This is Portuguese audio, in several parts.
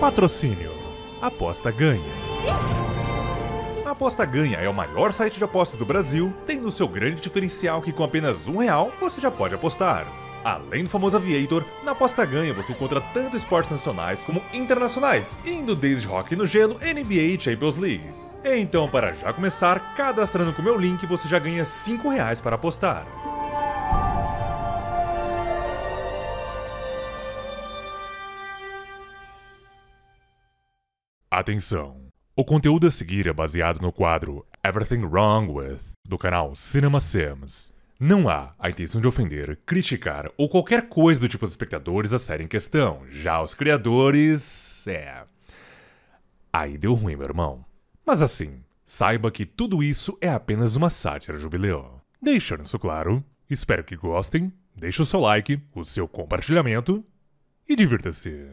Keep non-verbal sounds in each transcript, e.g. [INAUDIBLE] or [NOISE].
Patrocínio. Aposta ganha. A Aposta Ganha é o maior site de apostas do Brasil, tendo seu grande diferencial que com apenas um real você já pode apostar. Além do famoso Aviator, na Aposta Ganha você encontra tanto esportes nacionais como internacionais, indo desde rock no gelo, NBA e Champions League. Então, para já começar, cadastrando com o meu link você já ganha R$ reais para apostar. Atenção! O conteúdo a seguir é baseado no quadro Everything Wrong With do canal Cinema Sims. Não há a intenção de ofender, criticar ou qualquer coisa do tipo aos espectadores da série em questão. Já os criadores. é. Aí deu ruim, meu irmão. Mas assim, saiba que tudo isso é apenas uma sátira jubileu. Deixando isso claro, espero que gostem, deixe o seu like, o seu compartilhamento e divirta-se.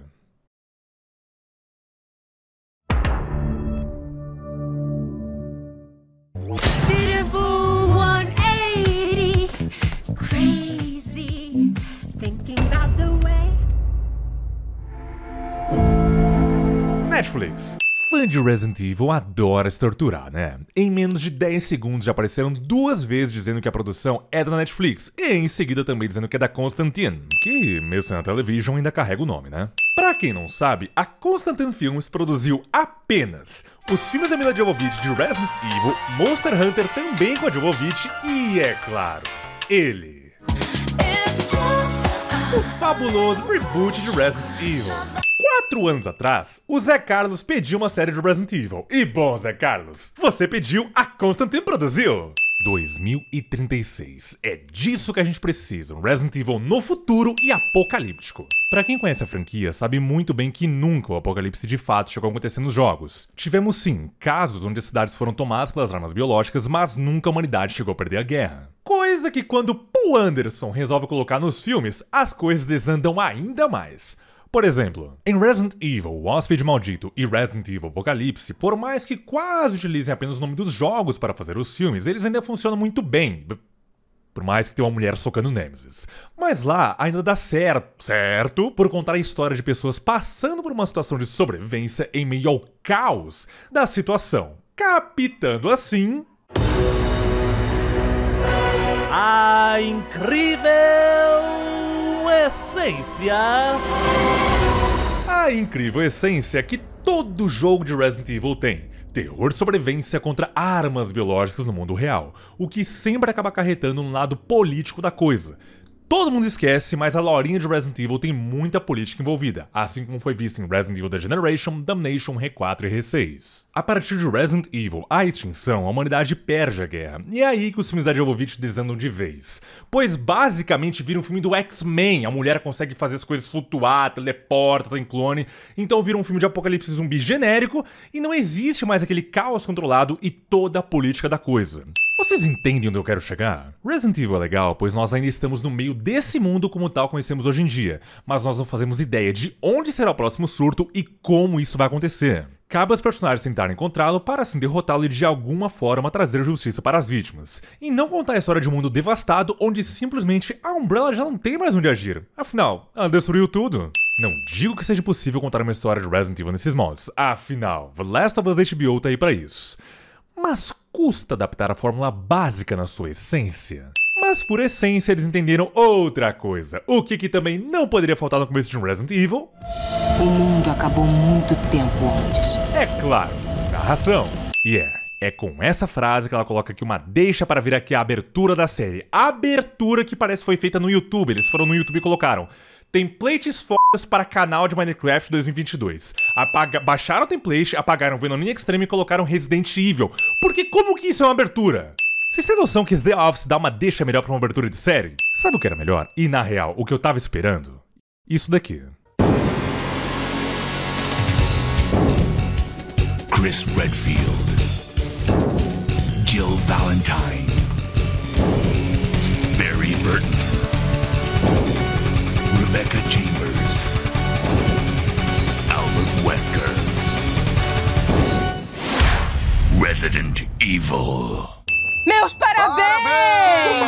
Netflix. Fã de Resident Evil adora se torturar, né? Em menos de 10 segundos já apareceram duas vezes dizendo que a produção é da Netflix, e em seguida também dizendo que é da Constantine, que, mesmo sendo a televisão ainda carrega o nome, né? Pra quem não sabe, a Constantine Films produziu apenas os filmes da Mila Jovovich de Resident Evil, Monster Hunter também com a Jovovich e, é claro, ele. O fabuloso reboot de Resident Evil. Quatro anos atrás, o Zé Carlos pediu uma série de Resident Evil. E bom, Zé Carlos, você pediu, a Constantine produziu. 2036. É disso que a gente precisa, um Resident Evil no futuro e apocalíptico. Para quem conhece a franquia, sabe muito bem que nunca o apocalipse de fato chegou a acontecer nos jogos. Tivemos sim casos onde as cidades foram tomadas pelas armas biológicas, mas nunca a humanidade chegou a perder a guerra. Coisa que quando Paul Anderson resolve colocar nos filmes, as coisas desandam ainda mais. Por exemplo, em Resident Evil, o Hóspede Maldito e Resident Evil Apocalipse, por mais que quase utilizem apenas o nome dos jogos para fazer os filmes, eles ainda funcionam muito bem. Por mais que tenha uma mulher socando Nemesis. Mas lá ainda dá certo, certo? Por contar a história de pessoas passando por uma situação de sobrevivência em meio ao caos da situação. Capitando assim. A incrível essência a incrível essência que todo jogo de Resident Evil tem. Terror sobrevivência contra armas biológicas no mundo real, o que sempre acaba acarretando um lado político da coisa. Todo mundo esquece, mas a lorinha de Resident Evil tem muita política envolvida, assim como foi visto em Resident Evil The Generation, Damnation, R4 e R6. A partir de Resident Evil, a extinção, a humanidade perde a guerra, e é aí que os filmes da Jovovich desandam de vez. Pois basicamente vira um filme do X-Men, a mulher consegue fazer as coisas flutuar, teleporta, tem clone, então vira um filme de apocalipse zumbi genérico, e não existe mais aquele caos controlado e toda a política da coisa. Vocês entendem onde eu quero chegar? Resident Evil é legal, pois nós ainda estamos no meio desse mundo como tal conhecemos hoje em dia, mas nós não fazemos ideia de onde será o próximo surto e como isso vai acontecer. Cabe aos personagens tentarem encontrá-lo para assim derrotá-lo e de alguma forma trazer justiça para as vítimas. E não contar a história de um mundo devastado onde simplesmente a Umbrella já não tem mais onde agir. Afinal, ela destruiu tudo. Não digo que seja possível contar uma história de Resident Evil nesses moldes, afinal, The Last of Us HBO tá aí pra isso. Mas custa adaptar a fórmula básica na sua essência. Mas por essência eles entenderam outra coisa, o que, que também não poderia faltar no começo de um Resident Evil. O mundo acabou muito tempo antes. É claro, narração. E yeah. é, é com essa frase que ela coloca aqui uma deixa para vir aqui a abertura da série. Abertura que parece foi feita no YouTube. Eles foram no YouTube e colocaram. Templates fodas para canal de Minecraft 2022. Apaga baixaram o template, apagaram Venoninha Extreme e colocaram Resident Evil. Porque como que isso é uma abertura? Vocês têm noção que The Office dá uma deixa melhor pra uma abertura de série? Sabe o que era melhor? E na real, o que eu tava esperando? Isso daqui. Chris Redfield. Jill Valentine. Barry Burton. Rebecca Chambers, Albert Wesker, Resident Evil. Meus parabéns!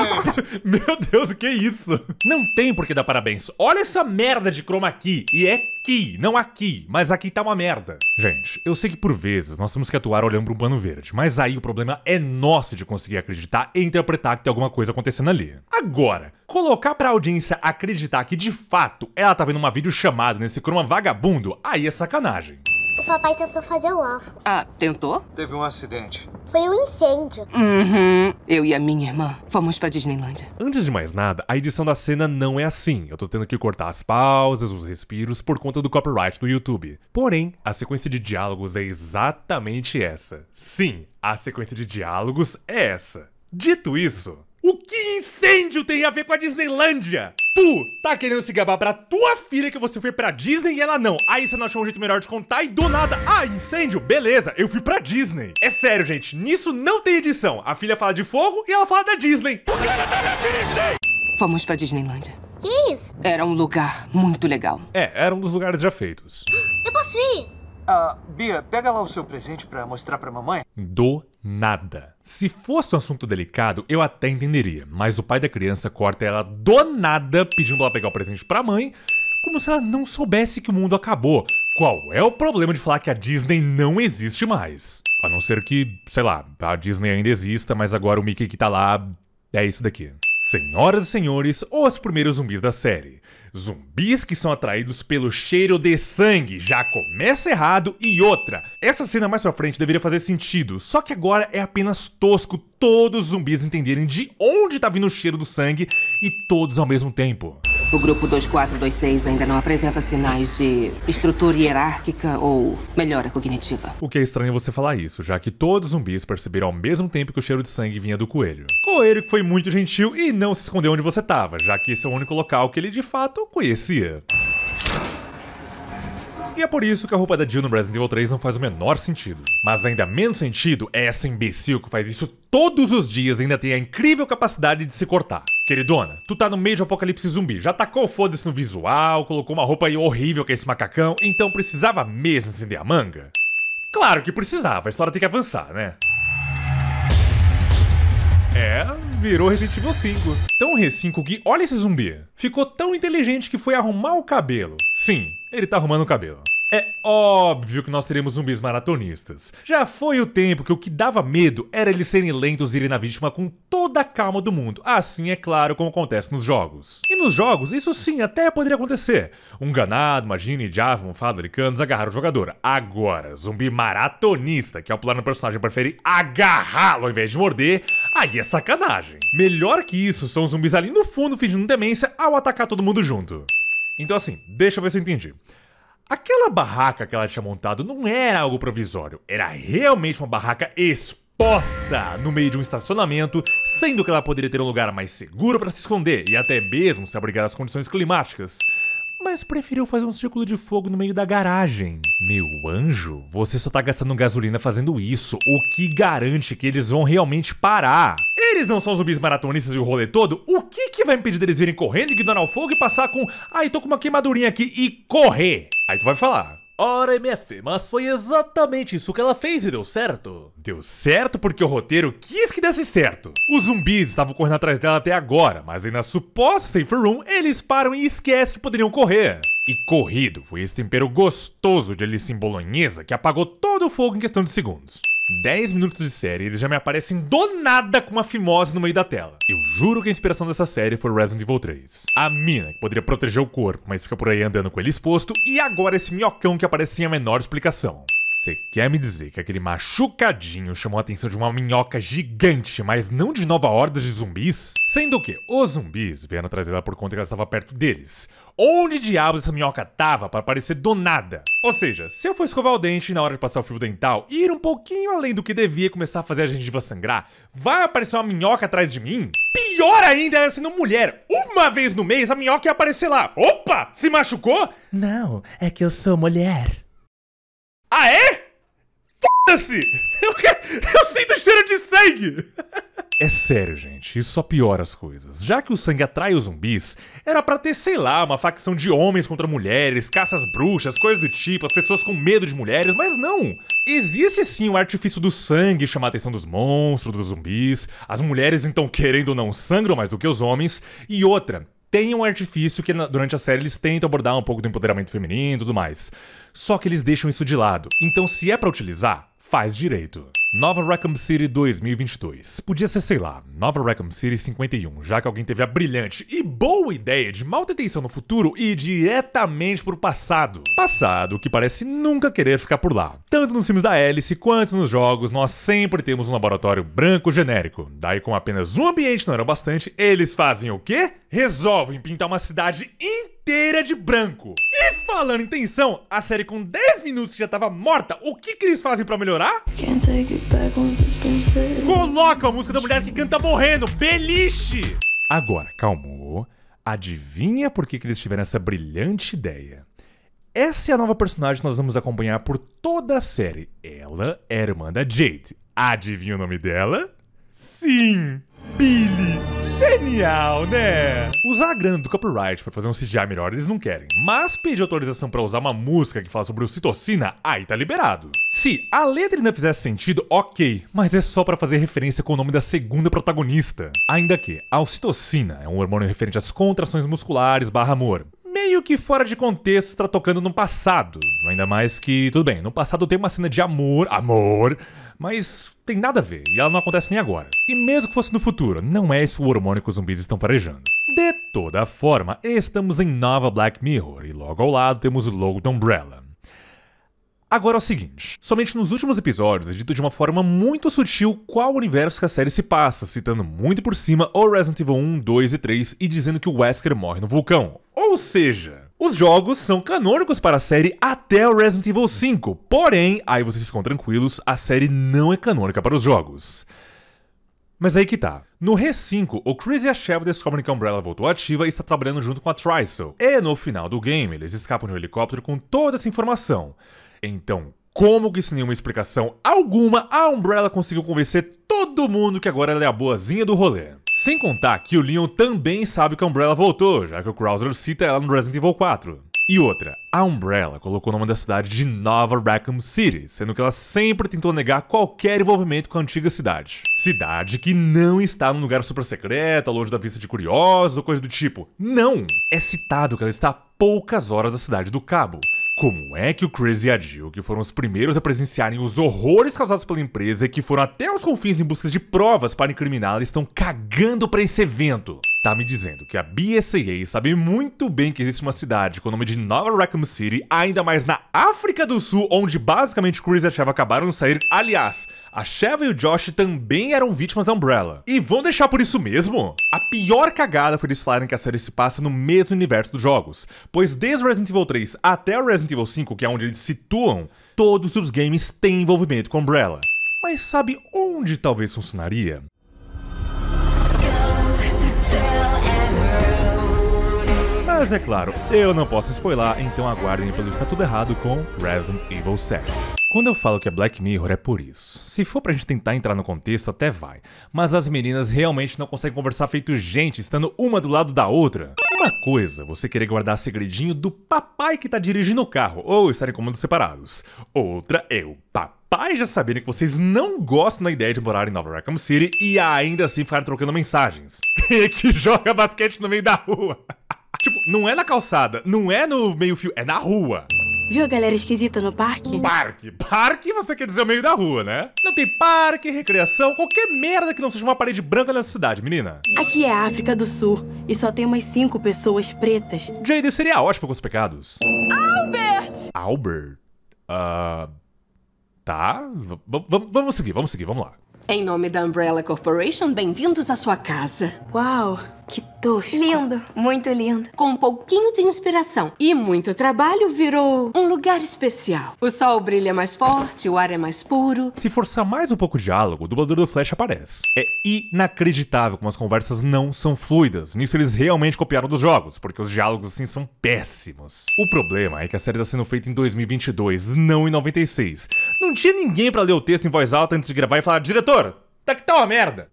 parabéns! [LAUGHS] Meu Deus, o que é isso? Não tem por que dar parabéns. Olha essa merda de chroma key. E é aqui, não aqui, mas aqui tá uma merda. Gente, eu sei que por vezes nós temos que atuar olhando para um plano verde, mas aí o problema é nosso de conseguir acreditar e interpretar que tem alguma coisa acontecendo ali. Agora, colocar pra audiência acreditar que de fato ela tá vendo uma vídeo chamada nesse croma vagabundo, aí é sacanagem o papai tentou fazer o ovo. Ah, tentou? Teve um acidente. Foi um incêndio. Uhum. Eu e a minha irmã fomos pra Disneylandia. Antes de mais nada, a edição da cena não é assim. Eu tô tendo que cortar as pausas, os respiros, por conta do copyright do YouTube. Porém, a sequência de diálogos é exatamente essa. Sim, a sequência de diálogos é essa. Dito isso, o que incêndio tem a ver com a Disneylândia? Tu tá querendo se gabar pra tua filha que você foi pra Disney e ela não. Aí você não achou um jeito melhor de contar e do nada, ah, incêndio, beleza, eu fui pra Disney. É sério, gente, nisso não tem edição. A filha fala de fogo e ela fala da Disney. O cara tá na Disney! Fomos pra Disneylândia. Que isso? Era um lugar muito legal. É, era um dos lugares já feitos. [GASPS] Eu posso ir? Ah, Bia, pega lá o seu presente para mostrar para mamãe. Do nada. Se fosse um assunto delicado, eu até entenderia, mas o pai da criança corta ela do nada, pedindo ela pegar o presente para a mãe, como se ela não soubesse que o mundo acabou. Qual é o problema de falar que a Disney não existe mais? A não ser que, sei lá, a Disney ainda exista, mas agora o Mickey que tá lá é isso daqui. Senhoras e senhores, os primeiros zumbis da série. Zumbis que são atraídos pelo cheiro de sangue. Já começa errado e outra. Essa cena mais pra frente deveria fazer sentido, só que agora é apenas tosco todos os zumbis entenderem de onde tá vindo o cheiro do sangue e todos ao mesmo tempo. O grupo 2426 ainda não apresenta sinais de estrutura hierárquica ou melhora cognitiva. O que é estranho é você falar isso, já que todos os zumbis perceberam ao mesmo tempo que o cheiro de sangue vinha do coelho. Coelho que foi muito gentil e não se escondeu onde você estava, já que esse é o único local que ele de fato conhecia. E é por isso que a roupa da Jill no Resident Evil 3 não faz o menor sentido. Mas ainda menos sentido é essa imbecil que faz isso todos os dias e ainda tem a incrível capacidade de se cortar. Queridona, tu tá no meio de apocalipse zumbi, já tacou foda-se no visual, colocou uma roupa aí horrível que é esse macacão, então precisava mesmo acender a manga? Claro que precisava, a história tem que avançar, né? É, virou Resident Evil 5. Tão 5 que, olha esse zumbi, ficou tão inteligente que foi arrumar o cabelo. Sim, ele tá arrumando o cabelo. É óbvio que nós teremos zumbis maratonistas. Já foi o tempo que o que dava medo era eles serem lentos e irem na vítima com toda a calma do mundo. Assim, é claro, como acontece nos jogos. E nos jogos, isso sim até poderia acontecer. Um ganado, uma gine, java, um fado, licanos agarraram o jogador. Agora, zumbi maratonista, que ao é plano do personagem prefere agarrá-lo ao invés de morder, aí é sacanagem. Melhor que isso são os zumbis ali no fundo fingindo demência ao atacar todo mundo junto. Então assim, deixa eu ver se eu entendi. Aquela barraca que ela tinha montado não era algo provisório, era realmente uma barraca exposta no meio de um estacionamento, sendo que ela poderia ter um lugar mais seguro para se esconder e até mesmo se abrigar às condições climáticas. Mas preferiu fazer um círculo de fogo no meio da garagem. Meu anjo, você só tá gastando gasolina fazendo isso, o que garante que eles vão realmente parar? eles não são zumbis maratonistas e o rolê todo, o que que vai impedir deles virem correndo, ignorar o fogo e passar com ai, ah, tô com uma queimadurinha aqui e correr? Aí tu vai falar. Ora, MF, mas foi exatamente isso que ela fez e deu certo. Deu certo porque o roteiro quis que desse certo. Os zumbis estavam correndo atrás dela até agora, mas aí na suposta safe room, eles param e esquecem que poderiam correr. E corrido foi esse tempero gostoso de alice em bolonhesa que apagou todo o fogo em questão de segundos. 10 minutos de série, eles já me aparecem do nada com uma fimose no meio da tela. Eu juro que a inspiração dessa série foi Resident Evil 3. A mina, que poderia proteger o corpo, mas fica por aí andando com ele exposto, e agora esse minhocão que aparece sem a menor explicação. Você quer me dizer que aquele machucadinho chamou a atenção de uma minhoca gigante, mas não de nova horda de zumbis? Sendo que os zumbis vieram trazer ela por conta que ela estava perto deles. Onde diabos essa minhoca tava para parecer do nada? Ou seja, se eu for escovar o dente na hora de passar o fio dental e ir um pouquinho além do que devia começar a fazer a gengiva sangrar, vai aparecer uma minhoca atrás de mim? Pior ainda ela é sendo mulher! Uma vez no mês a minhoca ia aparecer lá. Opa! Se machucou? Não, é que eu sou mulher. Ah, é? Foda-se! Eu, eu sinto cheiro de sangue! É sério, gente, isso só piora as coisas. Já que o sangue atrai os zumbis, era para ter, sei lá, uma facção de homens contra mulheres, caças bruxas, coisas do tipo, as pessoas com medo de mulheres, mas não! Existe sim o artifício do sangue chamar a atenção dos monstros, dos zumbis, as mulheres então querendo ou não sangram mais do que os homens, e outra, tem um artifício que durante a série eles tentam abordar um pouco do empoderamento feminino e tudo mais. Só que eles deixam isso de lado. Então, se é para utilizar, faz direito. Nova Rackham City 2022. Podia ser, sei lá, Nova Rackham City 51, já que alguém teve a brilhante e boa ideia de malter atenção no futuro e ir diretamente pro passado. Passado que parece nunca querer ficar por lá. Tanto nos filmes da Hélice quanto nos jogos, nós sempre temos um laboratório branco genérico. Daí, com apenas um ambiente não era bastante, eles fazem o quê? Resolvem pintar uma cidade inteira inteira de branco. E falando em tensão, a série com 10 minutos que já tava morta, o que que eles fazem pra melhorar? Coloca a música da mulher que canta morrendo, beliche! Agora, calmou. Adivinha por que, que eles tiveram essa brilhante ideia? Essa é a nova personagem que nós vamos acompanhar por toda a série. Ela é irmã da Jade. Adivinha o nome dela? Sim, Billy. Genial, né? Usar a grana do copyright para fazer um CGI melhor eles não querem, mas pedir autorização para usar uma música que fala sobre o citocina, aí tá liberado. Se a letra ainda fizesse sentido, ok, mas é só para fazer referência com o nome da segunda protagonista. Ainda que a ocitocina é um hormônio referente às contrações musculares barra amor, meio que fora de contexto está tocando no passado. Ainda mais que, tudo bem, no passado tem uma cena de amor, amor, mas tem nada a ver, e ela não acontece nem agora. E mesmo que fosse no futuro, não é isso o hormônio que os zumbis estão farejando. De toda forma, estamos em nova Black Mirror, e logo ao lado temos o logo da Umbrella. Agora é o seguinte: somente nos últimos episódios é dito de uma forma muito sutil qual universo que a série se passa, citando muito por cima o Resident Evil 1, 2 e 3 e dizendo que o Wesker morre no vulcão. Ou seja, os jogos são canônicos para a série até o Resident Evil 5, porém, aí vocês ficam tranquilos, a série não é canônica para os jogos. Mas aí que tá. No Re5, o Chris e a Sheva descobrem que a Umbrella voltou ativa e está trabalhando junto com a Trisol. E no final do game, eles escapam de um helicóptero com toda essa informação. Então, como que sem nenhuma explicação alguma, a Umbrella conseguiu convencer todo mundo que agora ela é a boazinha do rolê? Sem contar que o Leon também sabe que a Umbrella voltou, já que o Krauser cita ela no Resident Evil 4. E outra, a Umbrella colocou o nome da cidade de Nova Rackham City, sendo que ela sempre tentou negar qualquer envolvimento com a antiga cidade. Cidade que não está num lugar super secreto, longe da vista de curiosos ou coisa do tipo. Não! É citado que ela está a poucas horas da cidade do Cabo. Como é que o Crazy e a Jill, que foram os primeiros a presenciarem os horrores causados pela empresa e que foram até os confins em busca de provas para incriminá-la, estão cagando para esse evento? tá me dizendo que a BSAA sabe muito bem que existe uma cidade com o nome de Nova Rackham City, ainda mais na África do Sul, onde basicamente Chris e a Sheva acabaram de sair. Aliás, a Sheva e o Josh também eram vítimas da Umbrella. E vão deixar por isso mesmo? A pior cagada foi eles falarem que a série se passa no mesmo universo dos jogos, pois desde Resident Evil 3 até o Resident Evil 5, que é onde eles se situam, todos os games têm envolvimento com Umbrella. Mas sabe onde talvez funcionaria? Mas é claro, eu não posso spoiler, então aguardem pelo Está Tudo Errado com Resident Evil 7. Quando eu falo que é Black Mirror, é por isso. Se for pra gente tentar entrar no contexto, até vai. Mas as meninas realmente não conseguem conversar feito gente, estando uma do lado da outra. Uma coisa, você querer guardar segredinho do papai que tá dirigindo o carro, ou estarem comandos separados. Outra é o papai pais já saberem que vocês não gostam da ideia de morar em Nova Rackham City e ainda assim ficarem trocando mensagens. [LAUGHS] Quem é que joga basquete no meio da rua? [LAUGHS] tipo, não é na calçada, não é no meio-fio, é na rua. Viu a galera esquisita no parque? Parque. Parque você quer dizer o meio da rua, né? Não tem parque, recreação, qualquer merda que não seja uma parede branca nessa cidade, menina. Aqui é a África do Sul e só tem umas cinco pessoas pretas. Jade seria ótimo com os pecados. Albert! Albert? Ah. Uh... Tá, vamos seguir, vamos seguir, vamos lá. Em nome da Umbrella Corporation, bem-vindos à sua casa. Uau, que tosco. Lindo, muito lindo. Com um pouquinho de inspiração e muito trabalho, virou um lugar especial. O sol brilha mais forte, o ar é mais puro. Se forçar mais um pouco o diálogo, o dublador do Flash aparece. É inacreditável como as conversas não são fluidas. Nisso eles realmente copiaram dos jogos, porque os diálogos assim são péssimos. O problema é que a série está sendo feita em 2022, não em 96. Não tinha ninguém para ler o texto em voz alta antes de gravar e falar: diretor, tá que tá uma merda.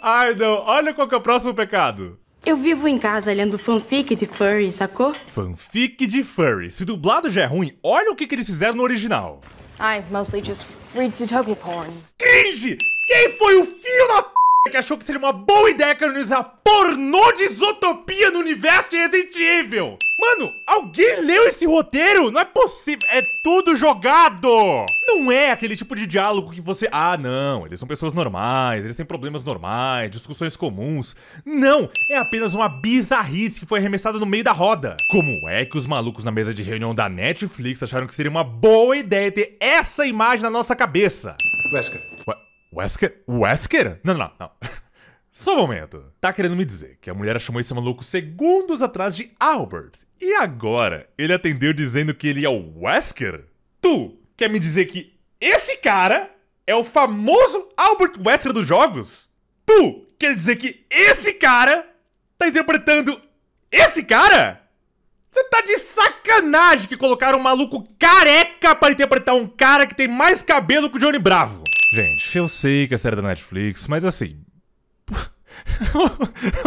Ai, [LAUGHS] não. Olha qual que é o próximo pecado. Eu vivo em casa lendo fanfic de furry, sacou? Fanfic de furry. Se dublado já é ruim, olha o que, que eles fizeram no original. I mostly just read Zootopia porn. Cringe! Quem foi o filho da que achou que seria uma boa ideia canonizar pornô de isotopia no universo de Resident Evil. Mano, alguém leu esse roteiro? Não é possível, é tudo jogado. Não é aquele tipo de diálogo que você... Ah, não, eles são pessoas normais, eles têm problemas normais, discussões comuns. Não, é apenas uma bizarrice que foi arremessada no meio da roda. Como é que os malucos na mesa de reunião da Netflix acharam que seria uma boa ideia ter essa imagem na nossa cabeça? Wesker. Ué? Wesker? Wesker? Não, não, não. [LAUGHS] Só um momento. Tá querendo me dizer que a mulher chamou esse maluco segundos atrás de Albert e agora ele atendeu dizendo que ele é o Wesker? Tu quer me dizer que esse cara é o famoso Albert Wesker dos jogos? Tu quer dizer que esse cara tá interpretando esse cara? Você tá de sacanagem que colocaram um maluco careca para interpretar um cara que tem mais cabelo que o Johnny Bravo. Gente, eu sei que a é série da Netflix, mas assim.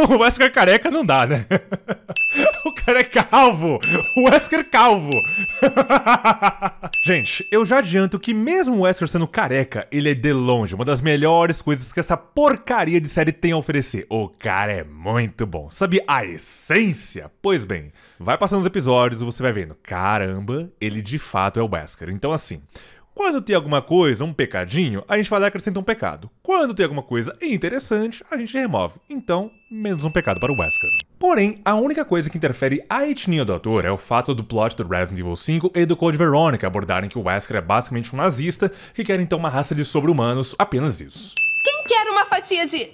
[LAUGHS] o Wesker careca não dá, né? [LAUGHS] o cara é calvo! O Wesker calvo! [LAUGHS] Gente, eu já adianto que mesmo o Wesker sendo careca, ele é de longe uma das melhores coisas que essa porcaria de série tem a oferecer. O cara é muito bom. Sabe a essência? Pois bem, vai passando os episódios e você vai vendo. Caramba, ele de fato é o Wesker. Então assim, quando tem alguma coisa, um pecadinho, a gente vai lá e acrescenta um pecado. Quando tem alguma coisa interessante, a gente remove. Então, menos um pecado para o Wesker. Porém, a única coisa que interfere a etnia do ator é o fato do plot do Resident Evil 5 e do Code Veronica abordarem que o Wesker é basicamente um nazista que quer então uma raça de sobre-humanos, apenas isso. Quem quer uma fatia de...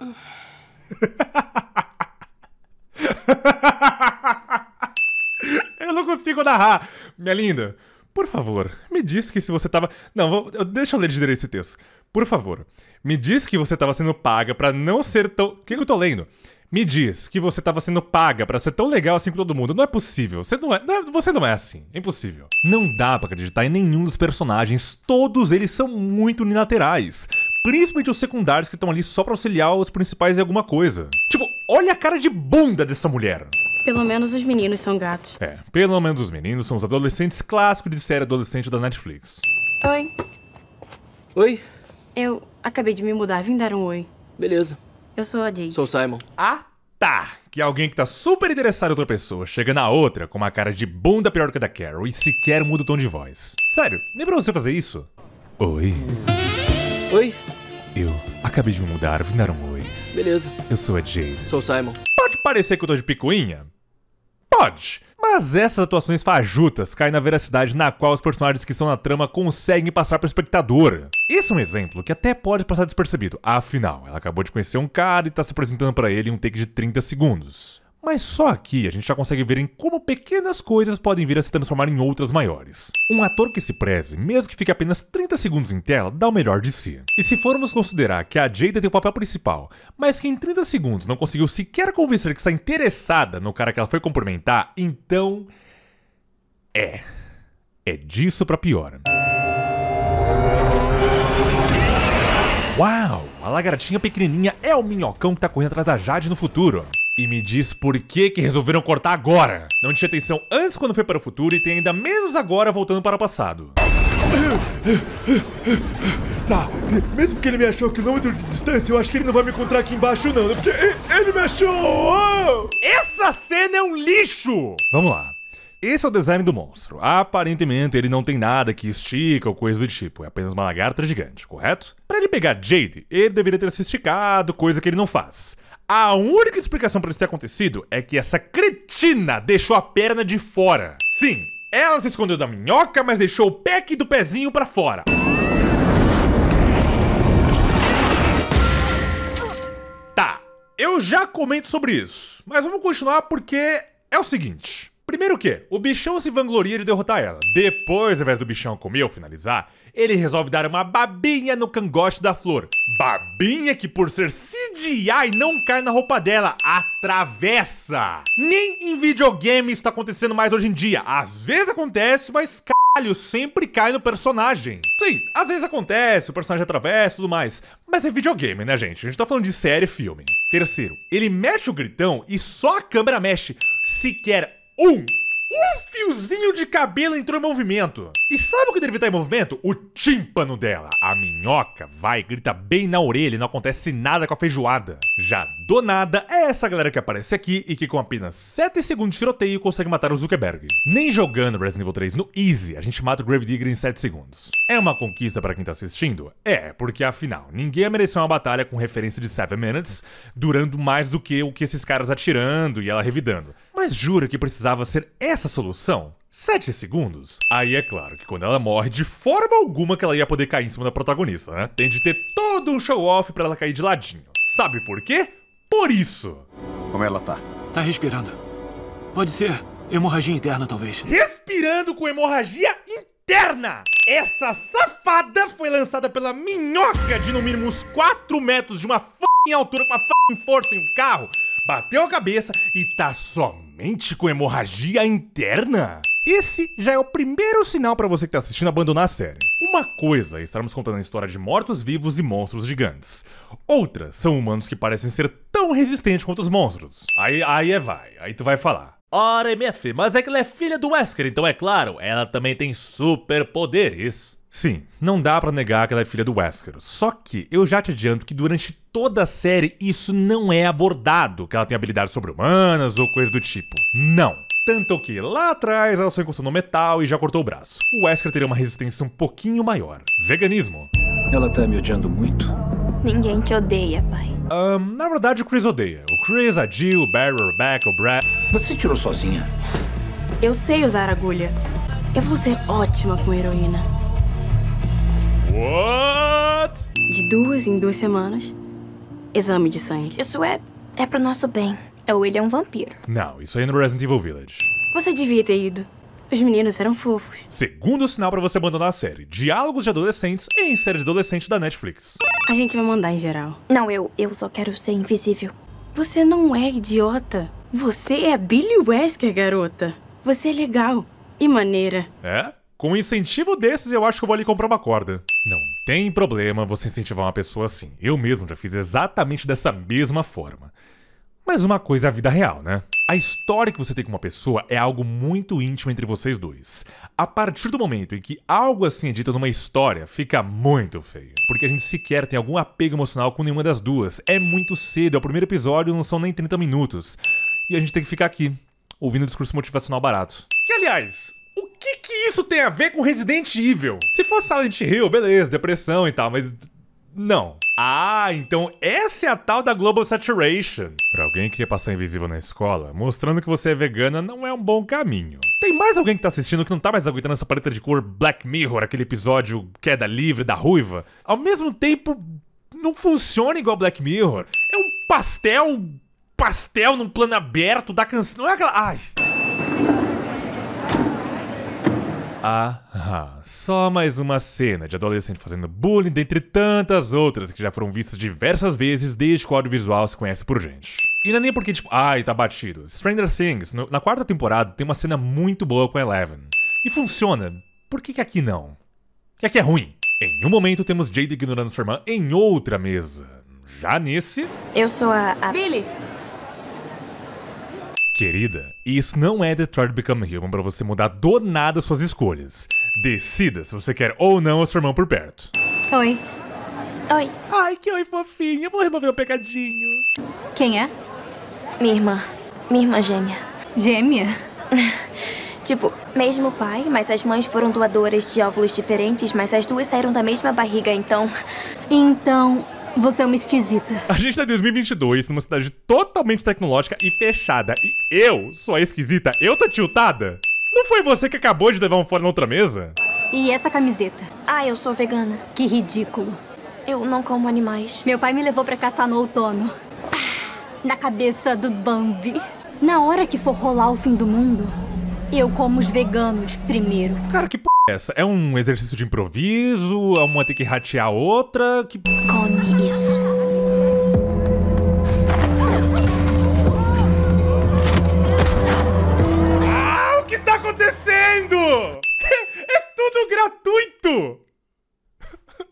[LAUGHS] Eu não consigo narrar, minha linda. Por favor, me diz que se você tava. Não, vou... deixa eu ler de direito esse texto. Por favor, me diz que você estava sendo paga para não ser tão. O que, que eu tô lendo? Me diz que você estava sendo paga para ser tão legal assim com todo mundo. Não é possível. Você não é, não é, você não é assim. É impossível. Não dá para acreditar em nenhum dos personagens. Todos eles são muito unilaterais. Principalmente os secundários que estão ali só para auxiliar os principais em alguma coisa. Tipo, olha a cara de bunda dessa mulher. Pelo menos os meninos são gatos. É, pelo menos os meninos são os adolescentes clássicos de série adolescente da Netflix. Oi. Oi? Eu acabei de me mudar, vim dar um oi. Beleza. Eu sou a Jade. Sou o Simon. Ah, tá. Que alguém que tá super interessado em outra pessoa chega na outra com uma cara de bunda pior que a da Carol e sequer muda o tom de voz. Sério, nem pra você fazer isso. Oi. Oi. Eu acabei de me mudar, vim dar um oi. Beleza. Eu sou a Jade. Sou o Simon. Pode parecer que eu tô de picuinha, Pode. Mas essas atuações fajutas caem na veracidade na qual os personagens que estão na trama conseguem passar para o espectador. Esse é um exemplo que até pode passar despercebido. Afinal, ela acabou de conhecer um cara e está se apresentando para ele em um take de 30 segundos. Mas só aqui a gente já consegue ver em como pequenas coisas podem vir a se transformar em outras maiores. Um ator que se preze, mesmo que fique apenas 30 segundos em tela, dá o melhor de si. E se formos considerar que a Jada tem o papel principal, mas que em 30 segundos não conseguiu sequer convencer que está interessada no cara que ela foi cumprimentar, então. É. É disso pra pior. Uau! A lagartinha pequenininha é o minhocão que tá correndo atrás da Jade no futuro. E me diz por que que resolveram cortar agora. Não tinha atenção antes quando foi para o futuro e tem ainda menos agora voltando para o passado. Tá, mesmo que ele me achou a quilômetro de distância, eu acho que ele não vai me encontrar aqui embaixo não, né? porque ele me achou! Essa cena é um lixo! Vamos lá. Esse é o design do monstro. Aparentemente, ele não tem nada que estica ou coisa do tipo. É apenas uma lagarta gigante, correto? Para ele pegar Jade, ele deveria ter se esticado, coisa que ele não faz. A única explicação para isso ter acontecido é que essa cretina deixou a perna de fora. Sim, ela se escondeu da minhoca, mas deixou o pack do pezinho para fora. Tá, eu já comento sobre isso, mas vamos continuar porque é o seguinte. Primeiro o que, o bichão se vangloria de derrotar ela. Depois, ao invés do bichão comer ou finalizar, ele resolve dar uma babinha no cangote da flor. Babinha que, por ser CGI, não cai na roupa dela, atravessa! Nem em videogame isso tá acontecendo mais hoje em dia. Às vezes acontece, mas caralho, sempre cai no personagem. Sim, às vezes acontece, o personagem atravessa e tudo mais. Mas é videogame, né, gente? A gente tá falando de série e filme. Terceiro, ele mexe o gritão e só a câmera mexe. Sequer um! Um fiozinho de cabelo entrou em movimento. E sabe o que deve estar em movimento? O tímpano dela. A minhoca vai, grita bem na orelha e não acontece nada com a feijoada. Já do nada, é essa galera que aparece aqui e que com apenas 7 segundos de tiroteio consegue matar o Zuckerberg. Nem jogando Resident Evil 3 no Easy, a gente mata o Gravedigger em 7 segundos. É uma conquista para quem tá assistindo? É, porque afinal, ninguém mereceu uma batalha com referência de 7 minutes, durando mais do que o que esses caras atirando e ela revidando. Mas jura que precisava ser essa solução? 7 segundos? Aí é claro que quando ela morre, de forma alguma que ela ia poder cair em cima da protagonista, né? Tem de ter todo um show-off pra ela cair de ladinho. Sabe por quê? Por isso! Como ela tá? Tá respirando. Pode ser hemorragia interna, talvez. Respirando com hemorragia interna! Essa safada foi lançada pela minhoca de no mínimo uns 4 metros de uma f***ing altura com a f***ing força em um carro bateu a cabeça e tá somente com hemorragia interna? Esse já é o primeiro sinal para você que tá assistindo abandonar a série. Uma coisa é estarmos contando a história de mortos-vivos e monstros gigantes. Outra são humanos que parecem ser tão resistentes quanto os monstros. Aí, aí é vai, aí tu vai falar. Ora, minha filha, mas é que ela é filha do Wesker, então é claro, ela também tem superpoderes. Sim, não dá para negar que ela é filha do Wesker. Só que eu já te adianto que durante toda a série isso não é abordado, que ela tem habilidades sobre-humanas ou coisa do tipo. Não. Tanto que lá atrás ela só encostou no metal e já cortou o braço. O Wesker teria uma resistência um pouquinho maior. Veganismo. Ela tá me odiando muito. Ninguém te odeia, pai. Um, na verdade, o Chris odeia. O Chris, a Jill, o Barry, o Rebecca, o Brad. Você tirou sozinha? Eu sei usar agulha. Eu vou ser ótima com heroína. What? De duas em duas semanas, exame de sangue. Isso é, é pro nosso bem. É, ou ele é um vampiro. Não, isso aí é no Resident Evil Village. Você devia ter ido. Os meninos eram fofos. Segundo sinal para você abandonar a série: Diálogos de adolescentes em série de adolescente da Netflix. A gente vai mandar em geral. Não, eu, eu só quero ser invisível. Você não é idiota. Você é Billy Wesker, garota. Você é legal e maneira. É? Com incentivo desses, eu acho que eu vou ali comprar uma corda. Não tem problema você incentivar uma pessoa assim. Eu mesmo já fiz exatamente dessa mesma forma. Mas uma coisa é a vida real, né? A história que você tem com uma pessoa é algo muito íntimo entre vocês dois. A partir do momento em que algo assim é dito numa história, fica muito feio. Porque a gente sequer tem algum apego emocional com nenhuma das duas. É muito cedo, é o primeiro episódio, não são nem 30 minutos. E a gente tem que ficar aqui, ouvindo um discurso motivacional barato. Que, aliás, que que isso tem a ver com Resident Evil? Se fosse Silent Hill, beleza, depressão e tal, mas não. Ah, então essa é a tal da Global Saturation. Pra alguém que quer passar invisível na escola, mostrando que você é vegana não é um bom caminho. Tem mais alguém que tá assistindo que não tá mais aguentando essa paleta de cor Black Mirror, aquele episódio queda é livre da ruiva? Ao mesmo tempo, não funciona igual Black Mirror. É um pastel. pastel num plano aberto da canção. Não é aquela. Ai. Ah, só mais uma cena de adolescente fazendo bullying dentre tantas outras que já foram vistas diversas vezes desde que o audiovisual se conhece por gente. E não é nem porque, tipo, ai, tá batido. Stranger Things, no, na quarta temporada, tem uma cena muito boa com Eleven. E funciona. Por que, que aqui não? Que aqui é ruim. Em um momento temos Jade ignorando sua irmã em outra mesa. Já nesse. Eu sou a. a... Billy! Querida, isso não é Detroit Become Human para você mudar do nada suas escolhas. Decida se você quer ou não a sua irmã por perto. Oi. Oi. Ai, que oi fofinha, vou remover um pecadinho. Quem é? Minha irmã. Minha irmã gêmea. Gêmea? [LAUGHS] tipo, mesmo pai, mas as mães foram doadoras de óvulos diferentes, mas as duas saíram da mesma barriga, então. Então, você é uma esquisita. A gente tá em 2022, numa cidade totalmente tecnológica e fechada. E eu sou a esquisita? Eu tô tiltada? Não foi você que acabou de levar um fora na outra mesa? E essa camiseta? Ah, eu sou vegana. Que ridículo. Eu não como animais. Meu pai me levou pra caçar no outono. Ah, na cabeça do Bambi. Na hora que for rolar o fim do mundo, eu como os veganos primeiro. Cara, que p essa? É um exercício de improviso? É uma ter que ratear outra? Que... Come isso. Ah, o que tá acontecendo? [LAUGHS] é tudo gratuito!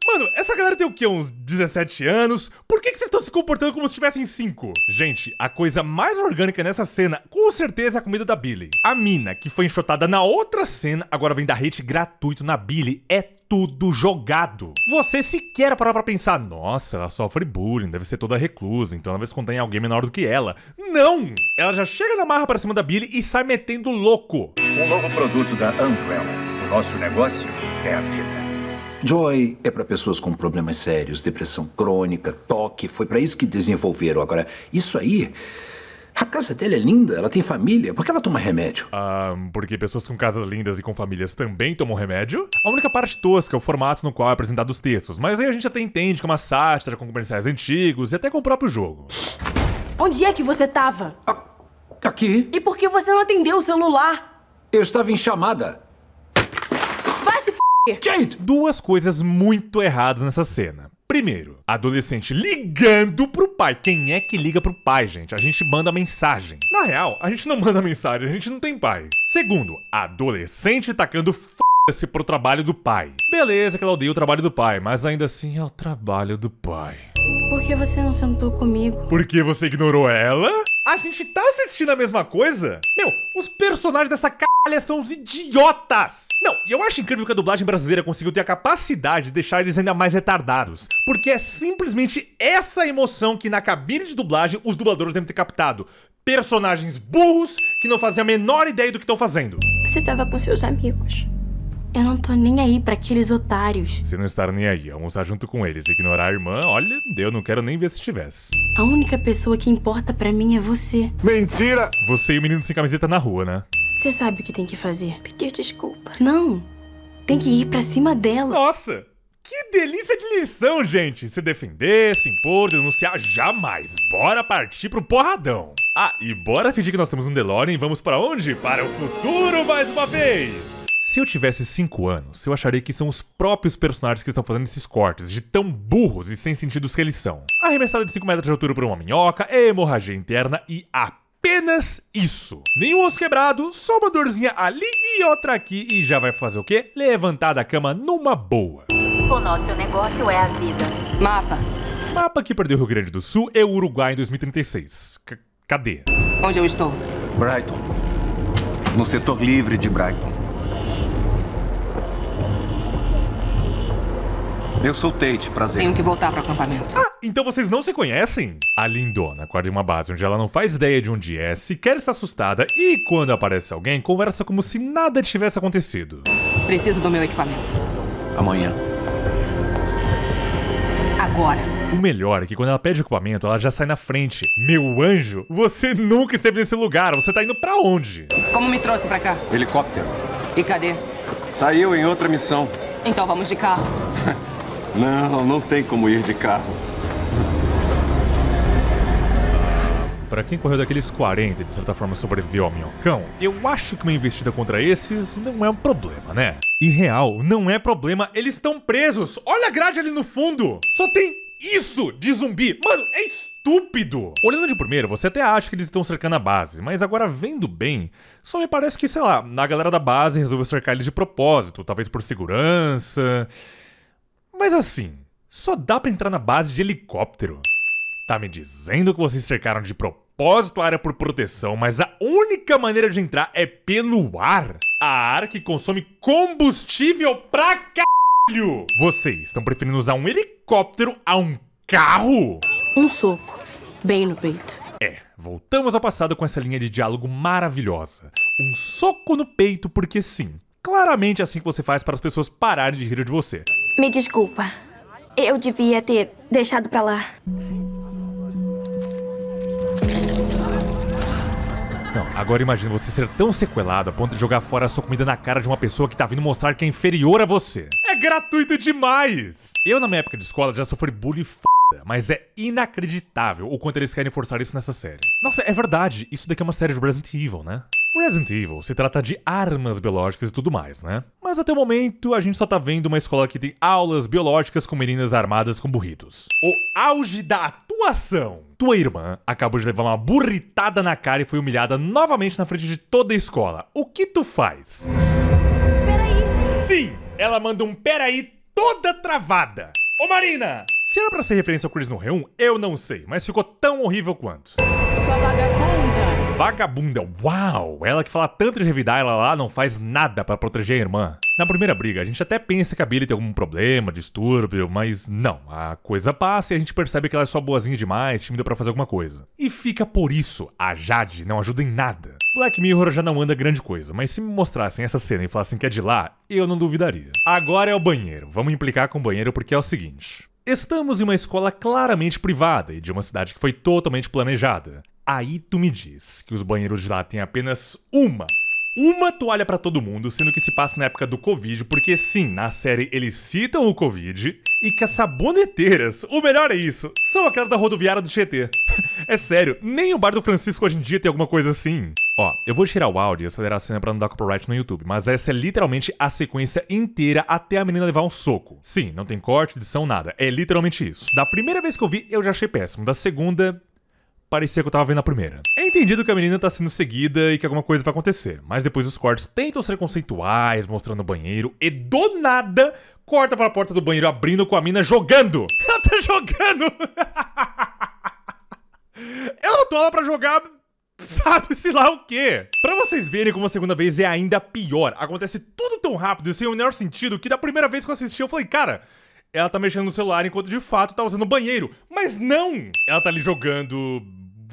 Mano, essa galera tem o quê? Uns 17 anos? Por que, que vocês estão se comportando como se tivessem 5? Gente, a coisa mais orgânica nessa cena, com certeza, é a comida da Billy. A mina, que foi enxotada na outra cena, agora vem dar hate gratuito na Billy. É tudo jogado. Você sequer parar pra pensar, nossa, ela sofre bullying, deve ser toda reclusa, então ela vai se contar em alguém menor do que ela. Não! Ela já chega na marra pra cima da Billy e sai metendo louco. Um novo produto da Umbrella. O nosso negócio é a vida. Joy é para pessoas com problemas sérios, depressão crônica, toque. Foi para isso que desenvolveram. Agora, isso aí. A casa dela é linda, ela tem família, por que ela toma remédio? Ah, porque pessoas com casas lindas e com famílias também tomam remédio? A única parte tosca é o formato no qual é apresentado os textos, mas aí a gente até entende que é uma sátira com comerciais antigos e até com o próprio jogo. Onde é que você tava? aqui. E por que você não atendeu o celular? Eu estava em chamada. Vai se Jade! Duas coisas muito erradas nessa cena. Primeiro, adolescente ligando pro pai. Quem é que liga pro pai, gente? A gente manda mensagem. Na real, a gente não [LAUGHS] manda mensagem, a gente não tem pai. Segundo, adolescente tacando f se pro trabalho do pai. Beleza que ela odeia o trabalho do pai, mas ainda assim é o trabalho do pai. Por que você não sentou comigo? Por que você ignorou ela? A gente tá assistindo a mesma coisa? Meu, os personagens dessa c... Olha, são os idiotas! Não, e eu acho incrível que a dublagem brasileira conseguiu ter a capacidade de deixar eles ainda mais retardados. Porque é simplesmente essa emoção que na cabine de dublagem os dubladores devem ter captado. Personagens burros que não fazem a menor ideia do que estão fazendo. Você tava com seus amigos. Eu não tô nem aí para aqueles otários. Se não estar nem aí, almoçar junto com eles, ignorar a irmã, olha, eu não quero nem ver se estivesse. A única pessoa que importa para mim é você. Mentira! Você e o menino sem camiseta na rua, né? Você sabe o que tem que fazer. Pedir desculpa. Não. Tem que ir pra cima dela. Nossa! Que delícia de lição, gente! Se defender, se impor, denunciar, jamais! Bora partir pro porradão! Ah, e bora fingir que nós temos um DeLorean e vamos para onde? Para o futuro mais uma vez! Se eu tivesse 5 anos, eu acharia que são os próprios personagens que estão fazendo esses cortes, de tão burros e sem sentidos que eles são. Arremessada de 5 metros de altura por uma minhoca, hemorragia interna e a apenas isso. Nenhum osso quebrado, só uma dorzinha ali e outra aqui e já vai fazer o quê? Levantar da cama numa boa. O nosso negócio é a vida. Mapa. Mapa que perdeu o Rio Grande do Sul e o Uruguai em 2036. C cadê? Onde eu estou? Brighton. No setor livre de Brighton. Eu sou Tate, prazer. Tenho que voltar pro acampamento. Ah, então vocês não se conhecem? A lindona acorda em uma base onde ela não faz ideia de onde é, sequer está assustada e, quando aparece alguém, conversa como se nada tivesse acontecido. Preciso do meu equipamento. Amanhã. Agora. O melhor é que quando ela pede equipamento, ela já sai na frente. Meu anjo, você nunca esteve nesse lugar. Você tá indo para onde? Como me trouxe para cá? Helicóptero. E cadê? Saiu em outra missão. Então vamos de carro. [LAUGHS] Não, não tem como ir de carro. Para quem correu daqueles 40 e de certa forma sobreviveu ao minhocão, eu acho que uma investida contra esses não é um problema, né? E real, não é problema, eles estão presos! Olha a grade ali no fundo! Só tem isso de zumbi! Mano, é estúpido! Olhando de primeiro, você até acha que eles estão cercando a base, mas agora vendo bem, só me parece que, sei lá, a galera da base resolveu cercar eles de propósito, talvez por segurança. Mas assim, só dá para entrar na base de helicóptero. Tá me dizendo que vocês cercaram de propósito a área por proteção, mas a única maneira de entrar é pelo ar. A área que consome combustível pra caralho. Vocês estão preferindo usar um helicóptero a um carro? Um soco, bem no peito. É, voltamos ao passado com essa linha de diálogo maravilhosa. Um soco no peito porque sim. Claramente é assim que você faz para as pessoas pararem de rir de você. Me desculpa. Eu devia ter deixado pra lá. Não, agora imagina você ser tão sequelado a ponto de jogar fora a sua comida na cara de uma pessoa que tá vindo mostrar que é inferior a você. É gratuito demais! Eu, na minha época de escola, já sofri bullying f... Mas é inacreditável o quanto eles querem forçar isso nessa série. Nossa, é verdade, isso daqui é uma série de Resident Evil, né? Resident Evil se trata de armas biológicas e tudo mais, né? Mas até o momento, a gente só tá vendo uma escola que tem aulas biológicas com meninas armadas com burritos. O auge da atuação! Tua irmã acabou de levar uma burritada na cara e foi humilhada novamente na frente de toda a escola. O que tu faz? Peraí! Sim! Ela manda um peraí toda travada. Ô Marina! Se era pra ser referência ao Chris no Rei 1, eu não sei, mas ficou tão horrível quanto. Sua vagabunda! Vagabunda, uau! Ela que fala tanto de revidar ela lá não faz nada para proteger a irmã. Na primeira briga, a gente até pensa que a Billy tem algum problema, distúrbio, mas não. A coisa passa e a gente percebe que ela é só boazinha demais, tímida para fazer alguma coisa. E fica por isso, a Jade não ajuda em nada. Black Mirror já não anda grande coisa, mas se me mostrassem essa cena e falassem que é de lá, eu não duvidaria. Agora é o banheiro. Vamos implicar com o banheiro porque é o seguinte. Estamos em uma escola claramente privada e de uma cidade que foi totalmente planejada. Aí tu me diz que os banheiros de lá têm apenas uma uma toalha para todo mundo, sendo que se passa na época do Covid, porque sim, na série eles citam o Covid, e que as saboneteiras, o melhor é isso, são aquelas da rodoviária do Tietê. [LAUGHS] é sério, nem o bar do Francisco hoje em dia tem alguma coisa assim. Ó, eu vou tirar o áudio e acelerar a cena pra não dar copyright no YouTube, mas essa é literalmente a sequência inteira até a menina levar um soco. Sim, não tem corte, edição, nada. É literalmente isso. Da primeira vez que eu vi, eu já achei péssimo. Da segunda, parecia que eu tava vendo a primeira. É entendido que a menina tá sendo seguida e que alguma coisa vai acontecer, mas depois os cortes tentam ser conceituais, mostrando o banheiro, e do nada corta pra porta do banheiro abrindo com a mina jogando! [LAUGHS] Ela tá jogando! [LAUGHS] eu não tô lá pra jogar sabe-se lá o quê. Pra vocês verem como a segunda vez é ainda pior, acontece tudo tão rápido e sem o menor sentido que da primeira vez que eu assisti eu falei, cara, ela tá mexendo no celular enquanto de fato tá usando o banheiro. Mas não! Ela tá ali jogando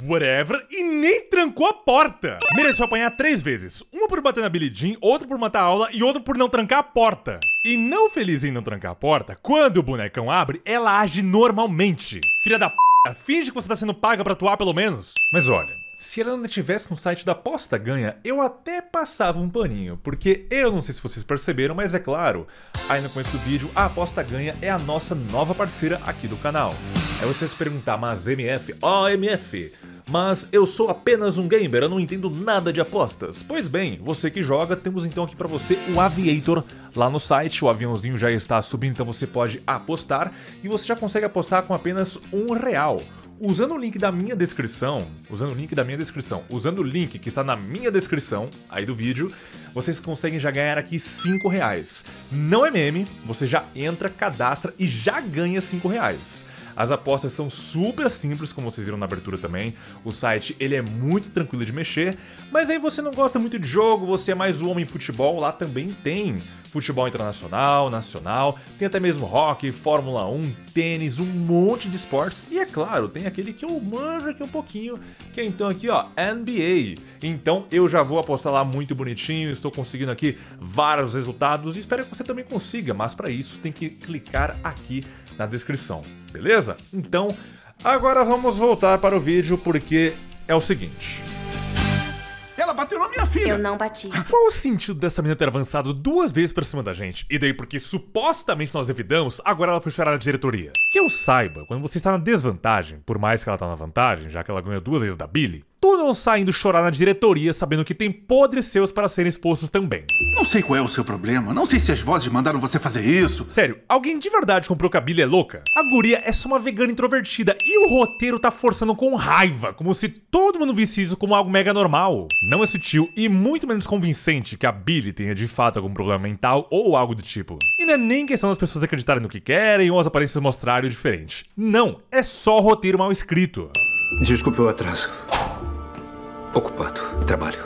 whatever, e nem trancou a porta. Mereceu apanhar três vezes. Uma por bater na Billy Jean, outra por matar a aula e outra por não trancar a porta. E não feliz em não trancar a porta, quando o bonecão abre, ela age normalmente. Filha da p... Finge que você tá sendo paga pra atuar pelo menos. Mas olha, se ela ainda estivesse no site da aposta ganha, eu até passava um paninho, porque eu não sei se vocês perceberam, mas é claro, aí no começo do vídeo, a aposta ganha é a nossa nova parceira aqui do canal. Aí é vocês perguntar, mas MF, ó oh, MF, mas eu sou apenas um gamer, eu não entendo nada de apostas. Pois bem, você que joga, temos então aqui para você o Aviator lá no site. O aviãozinho já está subindo, então você pode apostar e você já consegue apostar com apenas um real. Usando o link da minha descrição, usando o link da minha descrição, usando o link que está na minha descrição aí do vídeo, vocês conseguem já ganhar aqui 5 reais. Não é meme, você já entra, cadastra e já ganha 5 reais. As apostas são super simples, como vocês viram na abertura também. O site ele é muito tranquilo de mexer, mas aí você não gosta muito de jogo, você é mais o homem futebol, lá também tem futebol internacional, nacional, tem até mesmo rock, Fórmula 1, tênis, um monte de esportes e é claro, tem aquele que eu manjo aqui um pouquinho, que é então aqui ó, NBA. Então eu já vou apostar lá muito bonitinho, estou conseguindo aqui vários resultados e espero que você também consiga, mas para isso tem que clicar aqui na descrição, beleza? Então, agora vamos voltar para o vídeo porque é o seguinte. Ela bateu na minha filha! Eu não bati. [LAUGHS] Qual o sentido dessa menina ter avançado duas vezes pra cima da gente? E daí porque supostamente nós evitamos, agora ela foi chorar a diretoria. Que eu saiba, quando você está na desvantagem, por mais que ela tá na vantagem, já que ela ganhou duas vezes da Billy, tudo saindo chorar na diretoria, sabendo que tem podres seus para serem expostos também. Não sei qual é o seu problema, não sei se as vozes mandaram você fazer isso. Sério, alguém de verdade comprou que a Billy é louca? A guria é só uma vegana introvertida e o roteiro tá forçando com raiva, como se todo mundo visse isso como algo mega normal. Não é sutil e muito menos convincente que a Billy tenha de fato algum problema mental ou algo do tipo. E não é nem questão das pessoas acreditarem no que querem ou as aparências mostrarem o diferente. Não, é só roteiro mal escrito. Desculpe o atraso. Ocupado. Trabalho.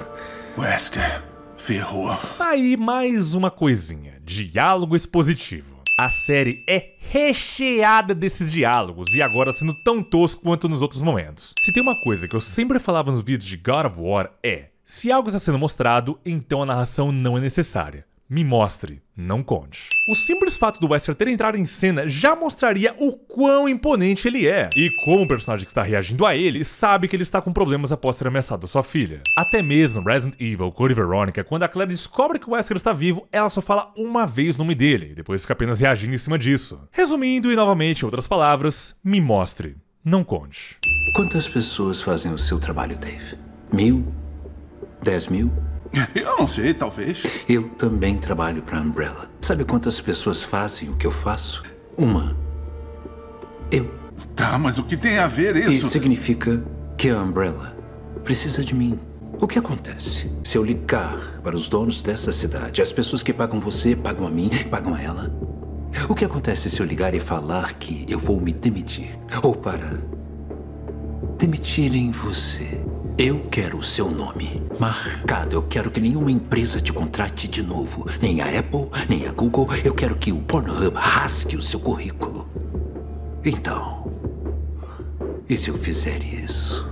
Wesker. Ferrou. Tá aí mais uma coisinha. Diálogo expositivo. A série é recheada desses diálogos e agora sendo tão tosco quanto nos outros momentos. Se tem uma coisa que eu sempre falava nos vídeos de God of War é: se algo está sendo mostrado, então a narração não é necessária. Me mostre, não conte. O simples fato do Wesker ter entrado em cena já mostraria o quão imponente ele é, e como o personagem que está reagindo a ele sabe que ele está com problemas após ter ameaçado sua filha. Até mesmo Resident Evil e Veronica, quando a Claire descobre que o Wesker está vivo, ela só fala uma vez o nome dele, e depois fica apenas reagindo em cima disso. Resumindo e novamente em outras palavras, me mostre, não conte. Quantas pessoas fazem o seu trabalho, Dave? Mil? Dez mil? [LAUGHS] Eu não sei, talvez. Eu também trabalho para Umbrella. Sabe quantas pessoas fazem o que eu faço? Uma. Eu. Tá, mas o que tem a ver isso? Isso significa que a Umbrella precisa de mim. O que acontece se eu ligar para os donos dessa cidade? As pessoas que pagam você, pagam a mim, pagam a ela. O que acontece se eu ligar e falar que eu vou me demitir? Ou para demitirem você? Eu quero o seu nome marcado. Eu quero que nenhuma empresa te contrate de novo. Nem a Apple, nem a Google. Eu quero que o Pornhub rasgue o seu currículo. Então, e se eu fizer isso?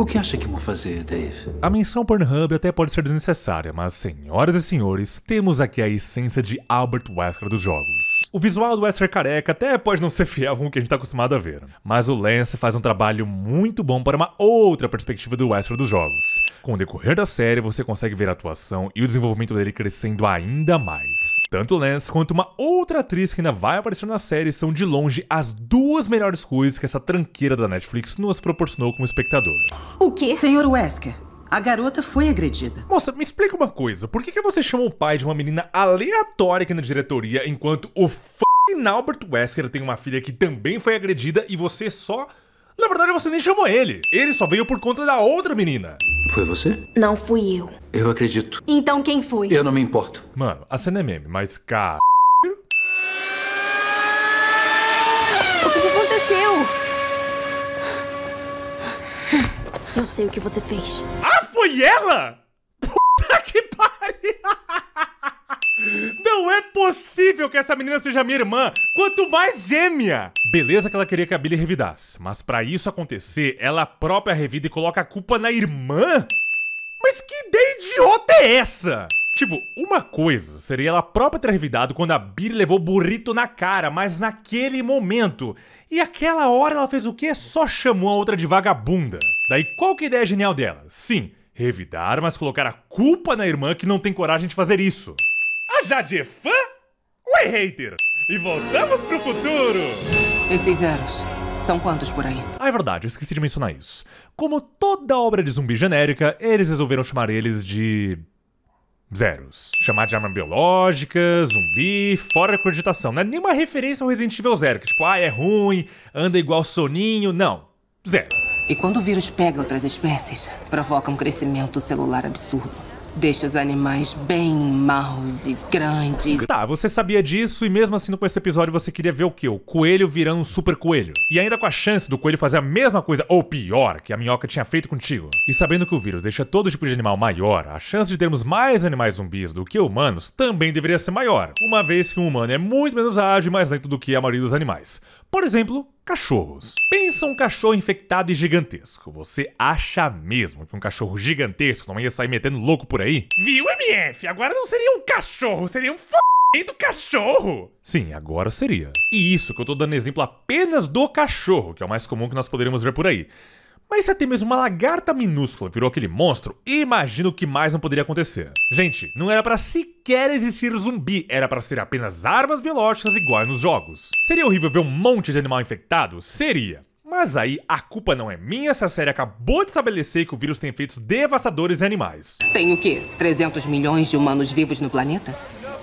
O que acha que vão fazer, Dave? A menção Pornhub até pode ser desnecessária, mas senhoras e senhores, temos aqui a essência de Albert Wesker dos jogos. O visual do Wesker careca até pode não ser fiel com o que a gente está acostumado a ver, mas o Lance faz um trabalho muito bom para uma outra perspectiva do Wesker dos jogos. Com o decorrer da série, você consegue ver a atuação e o desenvolvimento dele crescendo ainda mais. Tanto Lance quanto uma outra atriz que ainda vai aparecer na série são de longe as duas melhores coisas que essa tranqueira da Netflix nos proporcionou como espectador. O que? Senhor Wesker, a garota foi agredida. Moça, me explica uma coisa. Por que, que você chama o pai de uma menina aleatória aqui na diretoria enquanto o f***ing Albert Wesker tem uma filha que também foi agredida e você só na verdade, você nem chamou ele. Ele só veio por conta da outra menina. Foi você? Não fui eu. Eu acredito. Então quem foi? Eu não me importo. Mano, a cena é meme, mas cara. O que aconteceu? Eu sei o que você fez. Ah, foi ela? Puta que pariu! [LAUGHS] Não é possível que essa menina seja minha irmã, quanto mais gêmea! Beleza que ela queria que a Billy revidasse, mas para isso acontecer, ela própria revida e coloca a culpa na irmã? Mas que ideia idiota é essa? Tipo, uma coisa seria ela própria ter revidado quando a Billy levou burrito na cara, mas naquele momento. E aquela hora ela fez o quê? Só chamou a outra de vagabunda. Daí qual que é a ideia genial dela? Sim, revidar, mas colocar a culpa na irmã que não tem coragem de fazer isso. A Jade é fã ou é hater? E voltamos pro futuro! Esses zeros são quantos por aí? Ah, é verdade, eu esqueci de mencionar isso. Como toda obra de zumbi genérica, eles resolveram chamar eles de. Zeros. Chamar de arma biológica, zumbi, fora de cogitação. Não é nenhuma referência ao Resident Evil Zero, que é tipo, ah, é ruim, anda igual soninho. Não. Zero. E quando o vírus pega outras espécies, provoca um crescimento celular absurdo. Deixa os animais bem maus e grandes. Tá, você sabia disso e mesmo assim com esse episódio você queria ver o quê? O coelho virando um super coelho. E ainda com a chance do coelho fazer a mesma coisa, ou pior, que a minhoca tinha feito contigo. E sabendo que o vírus deixa todo tipo de animal maior, a chance de termos mais animais zumbis do que humanos também deveria ser maior. Uma vez que um humano é muito menos ágil e mais lento do que a maioria dos animais. Por exemplo, cachorros. Pensa um cachorro infectado e gigantesco. Você acha mesmo que um cachorro gigantesco não ia sair metendo louco por aí? Viu, MF? Agora não seria um cachorro, seria um f... do cachorro! Sim, agora seria. E isso que eu tô dando exemplo apenas do cachorro, que é o mais comum que nós poderíamos ver por aí. Mas se é até mesmo uma lagarta minúscula virou aquele monstro, imagino que mais não poderia acontecer. Gente, não era para sequer existir zumbi, era para ser apenas armas biológicas iguais nos jogos. Seria horrível ver um monte de animal infectado? Seria. Mas aí, a culpa não é minha se a série acabou de estabelecer que o vírus tem efeitos devastadores em animais. Tem o quê? 300 milhões de humanos vivos no planeta?